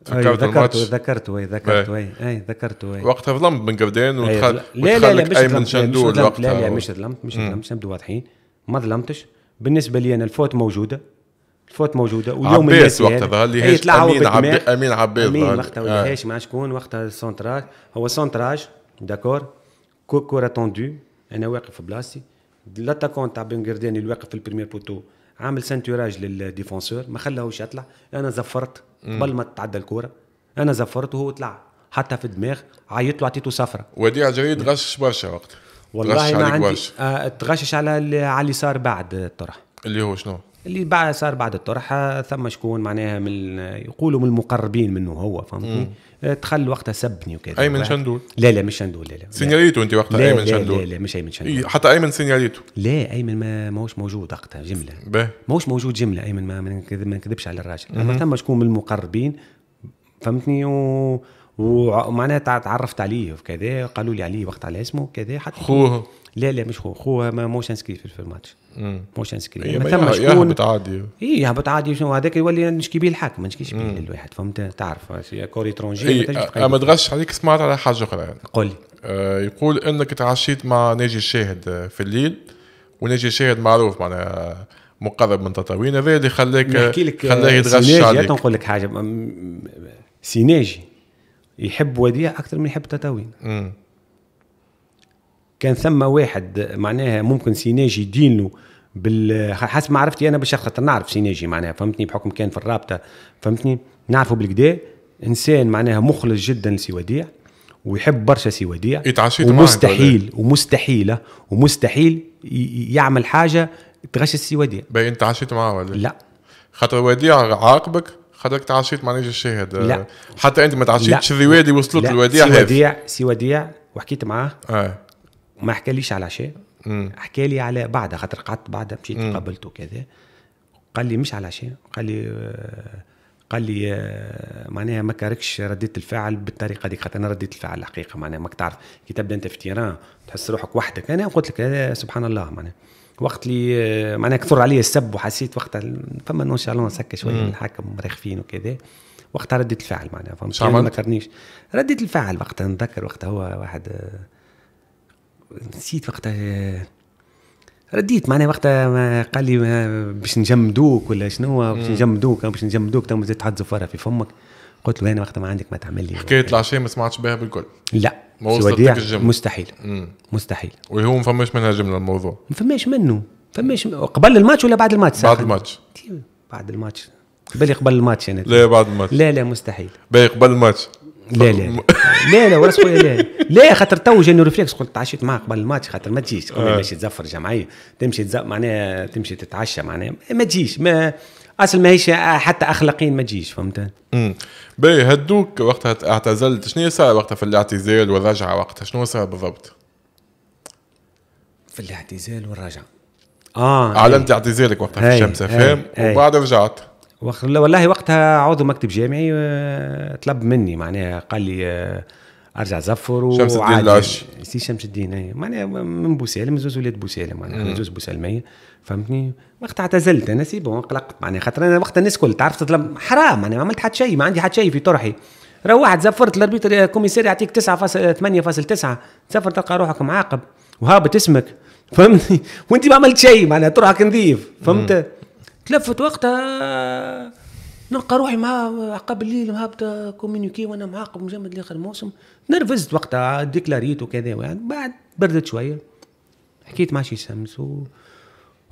ذكرت ذكرته ذكرته اي ذكرته اي اي ذكرته اي وقتها ظلم بن قردان ودخل لا لا لا مش ظلمت لا لا مش ظلمت مش ظلمت نبدو واضحين ما ظلمتش بالنسبه لي انا الفوت موجوده الفوت موجوده ويوم عباس وقتها ظهر لي هيش امين عباس امين عباس امين آه. وقتها ولا هيش مع شكون وقتها السونتراج هو سونتراج داكور كوره توندو انا واقف في بلاصتي لاتاكون تاع بن قرداني اللي واقف في البريمير بوتو عامل سانتوراج للديفونسور ما خلاهوش يطلع انا زفرت قبل ما تتعدى الكوره انا زفرت وهو طلع حتى في الدماغ عيط له عطيته صفرة وديع جريد غش برشا وقت والله ما عندي آه، تغشش على على اليسار بعد الطرح اللي هو شنو؟ اللي بعد صار بعد الطرحه آه، ثم شكون معناها من يقولوا من المقربين منه هو فهمتني تخل آه، وقتها سبني وكذا ايمن شندول لا لا مش شندول لا لا سينياليتو انت وقتها لا ايمن شندول لا لا مش ايمن شندول إيه، حتى ايمن سينياليتو لا ايمن ما ماهوش موجود وقتها جمله ماهوش موجود جمله ايمن ما ما نكذبش على الراجل اما ثم شكون من المقربين فهمتني و ومعناها تعرفت عليه وكذا قالوا لي عليه وقت على اسمه وكذا حتى خوه لا لا مش خوه خوه ما موش انسكري في الماتش موشن سكرين إيه، ما ثم شكون يهبط عادي اي يهبط عادي شنو هذاك يولي نشكي به الحاكم ما نشكيش به الواحد فهمت تعرف كوري ترونجي إيه ما أه، تغش عليك سمعت على حاجه اخرى يعني. قول لي آه يقول انك تعشيت مع ناجي الشاهد آه، في الليل وناجي الشاهد معروف معناها مقرب من تطاوين هذا اللي خلاك آه، خلاه يتغش عليك نقول لك حاجه سيناجي يحب وديع اكثر من يحب تطاوين كان ثم واحد معناها ممكن سيناجي يدين له بال حسب معرفتي انا باش خاطر نعرف سيناجي معناها فهمتني بحكم كان في الرابطه فهمتني نعرفه بالكدا انسان معناها مخلص جدا لسواديع ويحب برشا سواديع يتعشيت إيه؟ ومستحيل ومستحيل ومستحيل يعمل حاجه تغش السواديع باهي انت تعشيت معاه ولا لا خاطر وديع عاقبك خاطرك تعشيت مع نجي الشاهد لا حتى انت ما تعشيتش الروادي وصلت للوديع سواديع سواديع وحكيت معاه آه. ما حكاليش على العشاء حكى لي على بعدها خاطر قعدت بعدها مشيت قابلته كذا قال لي مش على العشاء قال لي آه، قال لي آه، معناها ما كاركش رديت الفعل بالطريقه هذيك خاطر انا رديت الفعل الحقيقه معناها ماك تعرف كي تبدا انت في تيران تحس روحك وحدك انا قلت لك آه، سبحان الله معناها وقت لي معناها كثر علي السب وحسيت وقتها فما نونشالونس هكا شويه من الحاكم مرخفين وكذا وقتها رديت الفعل معناها فهمت ما كرنيش رديت الفعل وقتها نتذكر وقتها هو واحد نسيت وقتها رديت معناها وقتها قال لي باش نجمدوك ولا شنو باش نجمدوك باش نجمدوك تو مازال تحط زفاره في فمك قلت له انا وقتها ما عندك ما تعمل لي حكايه العشاء ما سمعتش بها بالكل لا ما مستحيل مم. مستحيل وهو ما فماش منها جمله الموضوع ما فماش منه فماش قبل الماتش ولا بعد الماتش بعد الماتش بعد الماتش بالي قبل الماتش انا لا بعد الماتش لا لا مستحيل بالي قبل الماتش لا لا لا لا ولا خويا لا لا خاطر تو جاني ريفليكس قلت تعشيت معاه قبل الماتش خاطر ما تجيش آه. ماشي تزفر جمعيه تمشي معناها تمشي تتعشى معناها ما تجيش ما اصل ماهيش حتى اخلاقيا ما تجيش فهمت باهي هدوك وقتها اعتزلت شنو صار وقتها في الاعتزال والرجعه وقتها شنو صار بالضبط؟ في الاعتزال والرجعه اه اعلنت إيه. اعتزالك وقتها في إيه، الشمس إيه، فهم وبعد رجعت والله وقتها عضو مكتب جامعي آه، طلب مني معناها قال لي آه، ارجع زفر شمس الدين العش سي شمس الدين اي معناها من بوسالم زوز ولاد بوسالم معناها زوز بوسالميه فهمتني وقتها اعتزلت انا سي بون قلقت معناها خاطر انا وقتها الناس الكل تعرف تطلب حرام انا ما عملت حتى شيء ما عندي حتى شيء في طرحي روحت زفرت الاربيتر كوميسير يعطيك 9.8.9 آه، تزفر تلقى روحك معاقب وهابط اسمك فهمتني وانت ما عملت شيء معناها طرحك نظيف فهمت تلفت وقتها نلقى روحي مع عقاب الليل هابطة كومينيكي وانا معاقب مجمد لاخر موسم نرفزت وقتها ديكلاريت وكذا يعني بعد بردت شويه حكيت مع شي شمس و...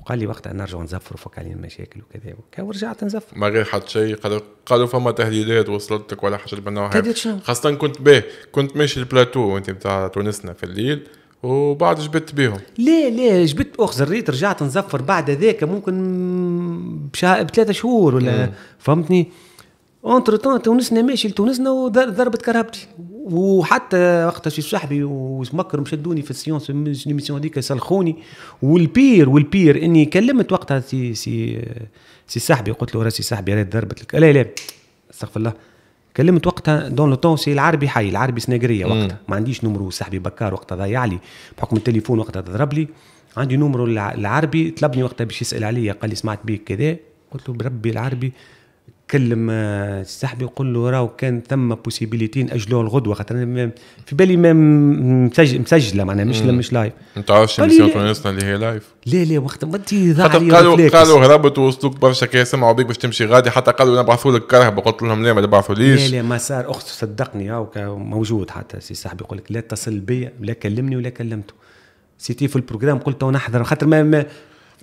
وقال لي وقتها نرجعوا نزفروا فك علينا المشاكل وكذا ورجعت نزفر ما غير حد شيء قالوا قالوا فما تهديدات وصلتك ولا حاجه من خاصه كنت به كنت ماشي البلاتو وانت بتاع تونسنا في الليل وبعد جبت بيهم ليه ليه جبت اخ زريت رجعت نزفر بعد ذاك ممكن بشهر بثلاثة شهور ولا مم. فهمتني اونتر تون تونسنا ماشي لتونسنا وضربت كرهبتي وحتى وقتها شي صاحبي ومكر شدوني في السيونس ليميسيون هذيك سلخوني والبير والبير اني كلمت وقتها سي سي سي صاحبي قلت له راسي صاحبي راه ضربت لك لا لا استغفر الله كلمت وقتها دون لو سي العربي حي العربي سناقريه وقتها ما عنديش نمرو صاحبي بكار وقتها ضيع لي بحكم التليفون وقتها ضرب لي عندي نمرو العربي طلبني وقتها باش يسال عليا قال لي سمعت بيك كذا قلت له بربي العربي كلم آه، صاحبي وقول له راه كان ثم بوسيبيليتي ناجلوه الغدوه خاطر في بالي ما مسجل مسجله معناها مش مش لايف ما تعرفش ميسيون اللي هي لايف لا لا وقت ما تضاع قالوا قالوا هربت وصلوك برشا كي سمعوا بيك باش تمشي غادي حتى قالوا نبعثوا لك كرهبه قلت لهم لا ما تبعثوليش لا لا ما صار اخت صدقني هاوك موجود حتى سي صاحبي يقول لك لا اتصل بيا لا كلمني ولا كلمته سيتي في البروجرام قلت نحضر خاطر ما, ما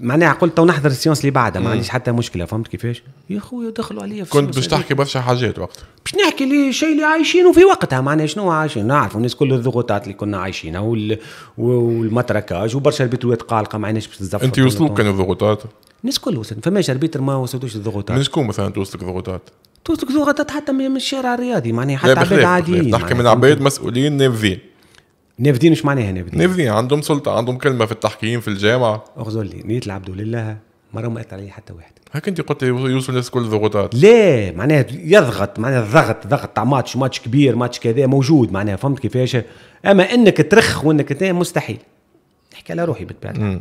معناها قلت تو نحضر السيونس اللي بعدها ما عنديش حتى مشكله فهمت كيفاش يا خويا دخلوا عليا في كنت باش تحكي برشا حاجات وقتها باش نحكي لي شيء اللي عايشينه في وقتها معناها شنو عايشين نعرفوا الناس كل الضغوطات اللي كنا عايشينها وال... والمطركاج وبرشا البيتوات قالقه ما عندناش باش انت وصلوك كانوا الضغوطات الناس كل وصلت فماش اربيتر ما وصلتوش الضغوطات من شكون مثلا توصلك ضغوطات توصلك ضغوطات حتى من الشارع الرياضي معناها حتى عباد عاديين نحكي من عباد مسؤولين نافذين نافدين وش معناها نافدين نافدين عندهم سلطه عندهم كلمه في التحكيم في الجامعه اغزر لي نية العبد لله مره ما قالت علي حتى واحد هاك انت قلت يوصل الناس كل ضغوطات لا معناها يضغط معناها الضغط ضغط تاع ماتش ماتش كبير ماتش كذا موجود معناها فهمت كيفاش اما انك ترخ وانك مستحيل نحكي على روحي بالطبيعه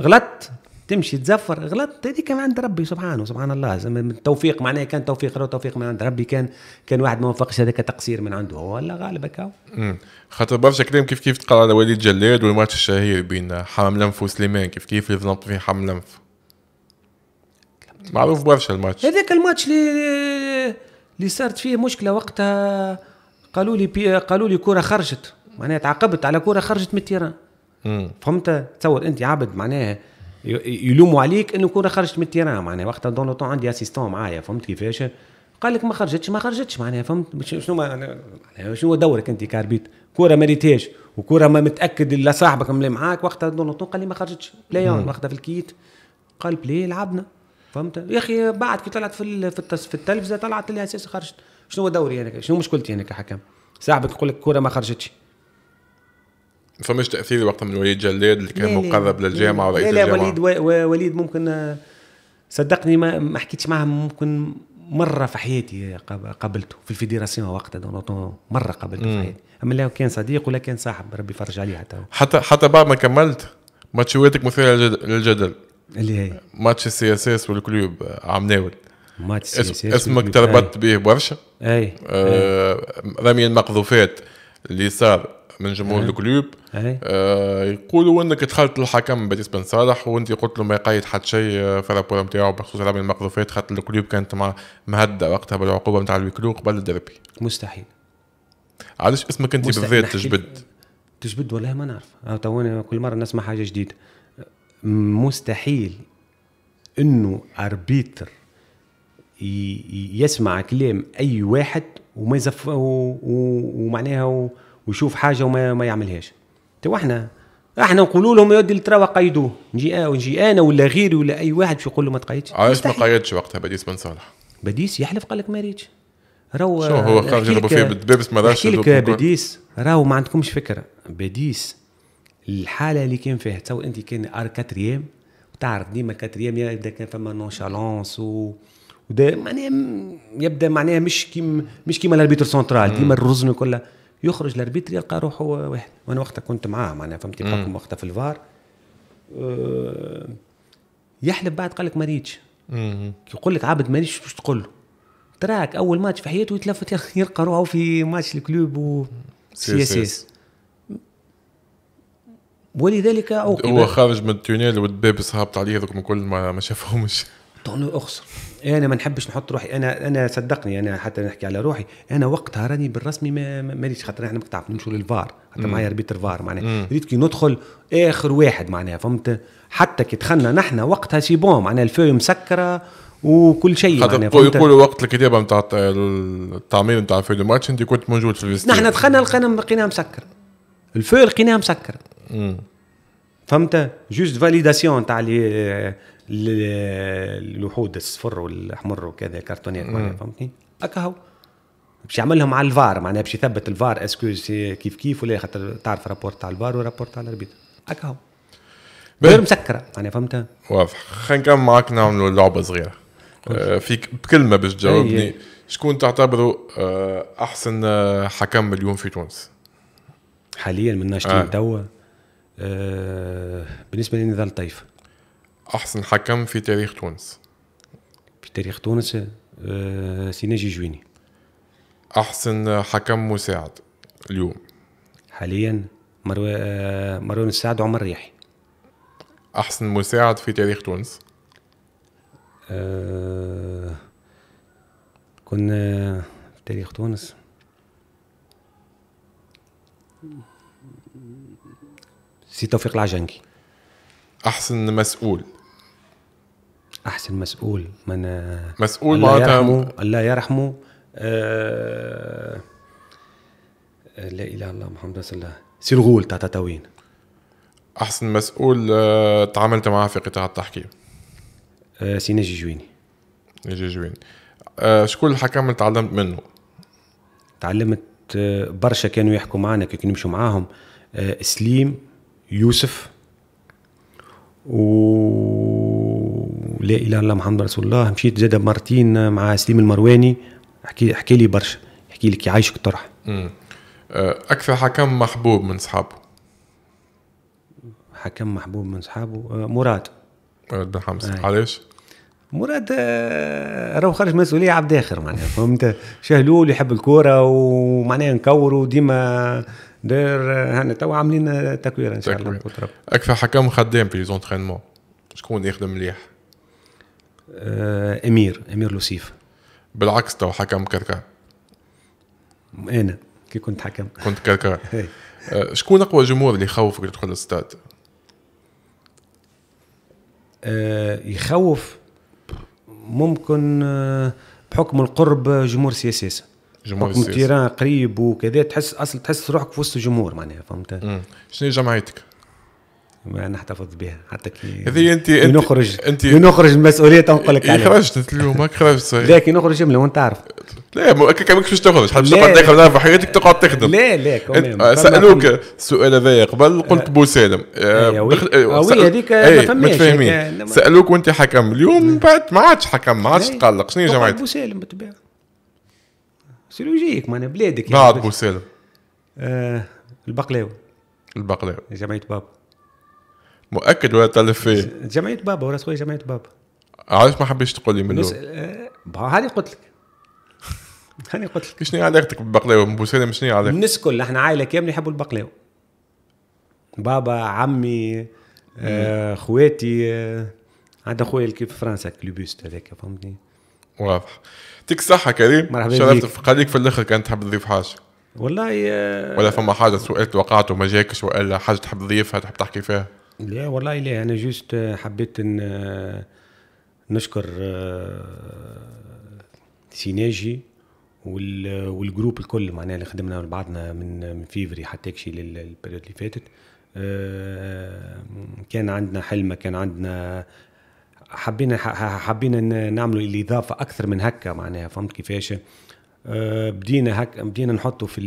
غلطت تمشي تزفر غلطت هذيك من عند ربي سبحانه سبحان الله التوفيق معناه كان توفيق لو توفيق من عند ربي كان كان واحد ما وفقش هذاك تقصير من عنده ولا غالبا كاو خاطر برشا كلام كيف كيف تقرا على وليد جلاد والماتش الشهير بين حرم لنف وسليمان كيف كيف يظلم في حرم لنف معروف برشا الماتش هذاك الماتش اللي اللي صارت فيه مشكله وقتها قالوا لي قالوا لي كره خرجت معناها تعاقبت على كره خرجت من التيران فهمت تصور انت عبد معناها يلوموا عليك انه كون خرجت من التيران معناها وقتها دون طون عندي اسيستون معايا فهمت كيفاش قال لك ما خرجتش ما خرجتش معناها فهمت شنو معناها شنو دورك انت كاربيت كوره ما ريتهاش وكوره ما متاكد الا صاحبك ملي معاك وقتها دون طون قال لي ما خرجتش بلايون وقتها في الكيت قال بلاي لعبنا فهمت يا اخي بعد كي طلعت في في التلفزه طلعت لي اساس خرجت شنو دوري انا شنو مشكلتي انا كحكم صاحبك يقول لك كوره ما خرجتش فمش تاثيري وقتها من وليد جلاد اللي كان مقرب للجامعه ورئيس لا لا وليد وليد ممكن آه، صدقني ما ما حكيتش معه ممكن مره في حياتي قابلته في الفيدراسيون وقتها مره قابلته في حياتي اما لا كان صديق ولا كان صاحب ربي يفرج عليه حتى حتى حتى بعد ما كملت ماتشواتك مثيره للجدل اللي هي ماتش السي اس اس والكلوب آه، ناول ماتش السي اس اس اسمك تربطت به برشا اي, أي. آه رمي المقذوفات اللي صار من جمهور أه. الكلوب آه يقولوا انك دخلت الحكم باتيس بن صالح وانت قلت له ما يقيد حد شيء آه، في الرابور نتاعو بخصوص لعب المقذوفات خاطر الكلوب كانت مع مهدة وقتها بالعقوبه نتاع الويكلو قبل الدربي مستحيل علاش اسمك انت بالذات تجبد تجبد والله ما نعرف آه، تو كل مره نسمع حاجه جديده مستحيل انه اربيتر يسمع كلام اي واحد وما يزف ومعناها ويشوف حاجه وما ما يعملهاش تو احنا احنا نقولوا لهم يا ودي تراوا قيدوه نجي نجي انا ولا غيري ولا اي واحد باش يقول له ما تقيدش علاش ما قيدش وقتها بديس بن صالح بديس يحلف قال لك ما ريتش راهو شو هو خرج يضربوا فيه بالدبابس ما دارش لك بديس راهو ما عندكمش فكره بديس الحاله اللي كان فيها تو انت كان ار كاتريام تعرف ديما كاتريام يبدا كان فما نونشالونس و وده معناها يبدا معناها مش كيم مش كيما الاربيتر سنترال ديما الرزن كلها يخرج الاربيتر يلقى روحه واحد وانا وقتها كنت معاه معناها فهمتي الحكم وقتها في الفار آه، يحلب بعد قال لك ما ريتش يقول لك عبد ما ريتش باش تقول له تراك اول ماتش في حياته يتلفت يلقى روحه في ماتش الكلوب و سي اس اس ولذلك عوقب هو خارج من التونيل والباب هابط عليه هذوك من كل ما, ما شافهمش طعنوا اخسر انا ما نحبش نحط روحي انا انا صدقني انا حتى نحكي على روحي انا وقتها راني بالرسمي ما ماليش خاطر احنا تعرف نمشوا للفار حتى معايا ربيت الفار معناها ريت كي ندخل اخر واحد معناها فهمت حتى كي دخلنا نحن وقتها سي بون معناها الفوي مسكره وكل شيء خاطر يقولوا وقت الكتابه نتاع التعميم نتاع دو ماتش انت كنت موجود في الفيستير نحن دخلنا لقينا لقيناها مسكر الفو لقيناها مسكر فهمت جوست فاليداسيون تاع اللي الوحود الصفر والاحمر وكذا كرتونيات فهمتني اكهو باش يعملهم على الفار معناها باش يثبت الفار اسكو كيف كيف ولا خاطر تعرف رابور تاع الفار ورابور تاع الاربيتر اكهو غير مسكره معناها فهمت واضح خلينا نكمل معاك نعملوا لعبه صغيره آه، فيك بكلمه باش تجاوبني شكون تعتبره آه، احسن آه، حكم اليوم في تونس؟ حاليا من ناشطين توا آه. بالنسبه لي نضال طيف احسن حكم في تاريخ تونس في تاريخ تونس آه، سيناجي جويني احسن حكم مساعد اليوم حاليا مروان آه، مروان السعد عمر ريحي احسن مساعد في تاريخ تونس آه، كنا في تاريخ تونس سي توفيق العجنكي احسن مسؤول احسن مسؤول من آه، مسؤول الله يرحمه الله يرحمه آه لا اله الا الله محمد رسول الله سيرغول تاع تاوين احسن مسؤول آه تعاملت معاه في قطاع التحكيم آه سي نجي جويني نجي جويني آه شكون الحكم اللي تعلمت منه تعلمت آه، برشا كانوا يحكوا معنا كي نمشوا معاهم آه، سليم يوسف و ولا اله الا محمد رسول الله مشيت زاد مرتين مع سليم المرواني حكي حكي لي برشا احكي لك يعيشك الطرح آه، اكثر حكم محبوب من صحابه حكم محبوب من صحابه آه، مراد مراد بن حمزه آه. علاش؟ مراد آه، راهو خرج مسؤوليه عبد اخر معناها فهمت شهلول يحب الكوره ومعناها نكوروا ديما داير هنا تو عاملين تكويره ان شاء الله اكثر حكم خدام في زونترينمون شكون يخدم مليح آه، امير امير لوسيف بالعكس تو حكم كركا انا كي كنت حكم كنت كركع إيه. آه، شكون اقوى جمهور اللي يخوفك تدخل الاستاد؟ آه، يخوف ممكن بحكم القرب جمهور سي اس اس جمهور بحكم التيران قريب وكذا تحس اصل تحس روحك في وسط الجمهور معناها فهمت شنو جمعيتك؟ نحتفظ بها حتى كي هذه انت نخرج انت نخرج المسؤوليه تنقلك عليها خرجت اليوم هاك خرجت لا كي نخرج جمله وانت تعرف لا ما ماكش باش تخرج حتى تقعد تخدم في حياتك تقعد تخدم لا لا آه، سالوك السؤال هذايا قبل قلت آه. سالم آه، وي هذيك ما إيه، فهمين سالوك وانت حكم اليوم بعد ما عادش حكم ما عادش تقلق شنو هي بو سالم بالطبيعه سي لوجيك معناها بلادك يعني. بعد سالم البقلاوي البقلاوي جمعيه بابا مؤكد ولا تلف فيه جمعيه بابا ورا خويا إيه جمعيه بابا علاش ما حبيتش تقول لي منو نس... آه... قلت لك هاني قلت لك شنو علاقتك بالبقلاوه بوسيله شنو علاقتك الناس الكل احنا عائله كامله يحبوا البقلاوه بابا عمي آه خواتي آه عندنا خويا كيف فرنسا كلوبيست هذاك فهمتني واضح يعطيك الصحة كريم مرحبا شرفت خليك في الاخر كان تحب تضيف حاجة والله آه، ولا فما حاجة سؤال توقعته ما جاكش ولا حاجة تحب تضيفها تحب تحكي فيها لا والله لا انا جوست آه، حبيت ان آه، نشكر آه، سيناجي والجروب الكل معناها اللي خدمنا مع بعضنا من من فيفري حتى كشي للبريود اللي فاتت كان عندنا حلمه كان عندنا حبينا حبينا نعملوا الاضافه اكثر من هكا معناها فهمت كيفاش بدينا هكا بدينا نحطوا في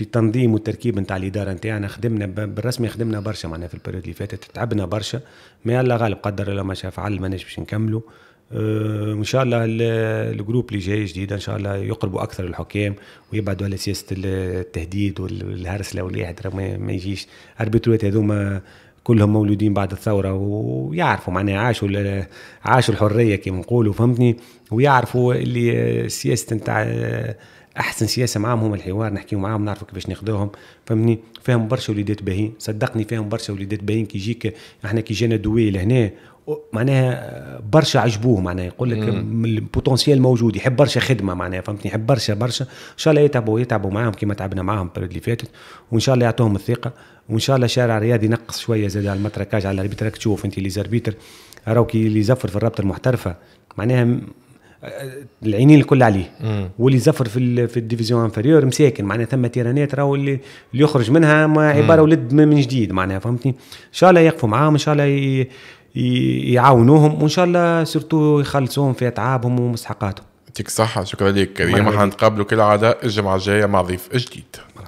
في التنظيم والتركيب نتاع الاداره نتاعنا خدمنا بالرسمي خدمنا برشا معناها في البريود اللي فاتت تعبنا برشا ما الله غالب قدر الله ما شاء فعل ما باش نكملوا آه، ان شاء الله الجروب اللي جاي جديد ان شاء الله يقربوا اكثر الحكام ويبعدوا على سياسه التهديد والهرسله والواحد ما يجيش اربيتروات هذوما كلهم مولودين بعد الثورة ويعرفوا معناها عاشوا عاشوا الحرية كما نقولوا فهمتني ويعرفوا اللي السياسة نتاع احسن سياسه معاهم هم الحوار نحكيو معاهم نعرفوا كيفاش ناخذوهم فهمني فهم برشا وليدات باهين صدقني فهم برشا وليدات باهين كي يجيك احنا كي جانا دوي لهنا معناها آه، برشا عجبوه معناها يقول لك البوتنسيال موجود يحب برشا خدمه معناها فهمتني يحب برشا برشا ان شاء الله يتعبوا يتعبوا معاهم كما تعبنا معاهم اللي فاتت وان شاء الله يعطوهم الثقه وان شاء الله شارع رياضي ينقص شويه زاد على المتركاج على الاربيتر تشوف انت لي زاربيتر راهو كي اللي زفر في الرابطه المحترفه معناها العينين الكل عليه مم. واللي زفر في في الديفيزيون انفيريور مساكن معناها ثم تيرانات راهو اللي, اللي يخرج منها ما عباره ولد من جديد معناها فهمتني ان شاء الله يقفوا معاهم ان شاء الله ي... ي... يعاونوهم وان شاء الله سورتو يخلصوهم في اتعابهم ومستحقاتهم يعطيك الصحة شكرا لك كريم حنتقابلوا كالعادة الجمعة الجاية مع ضيف جديد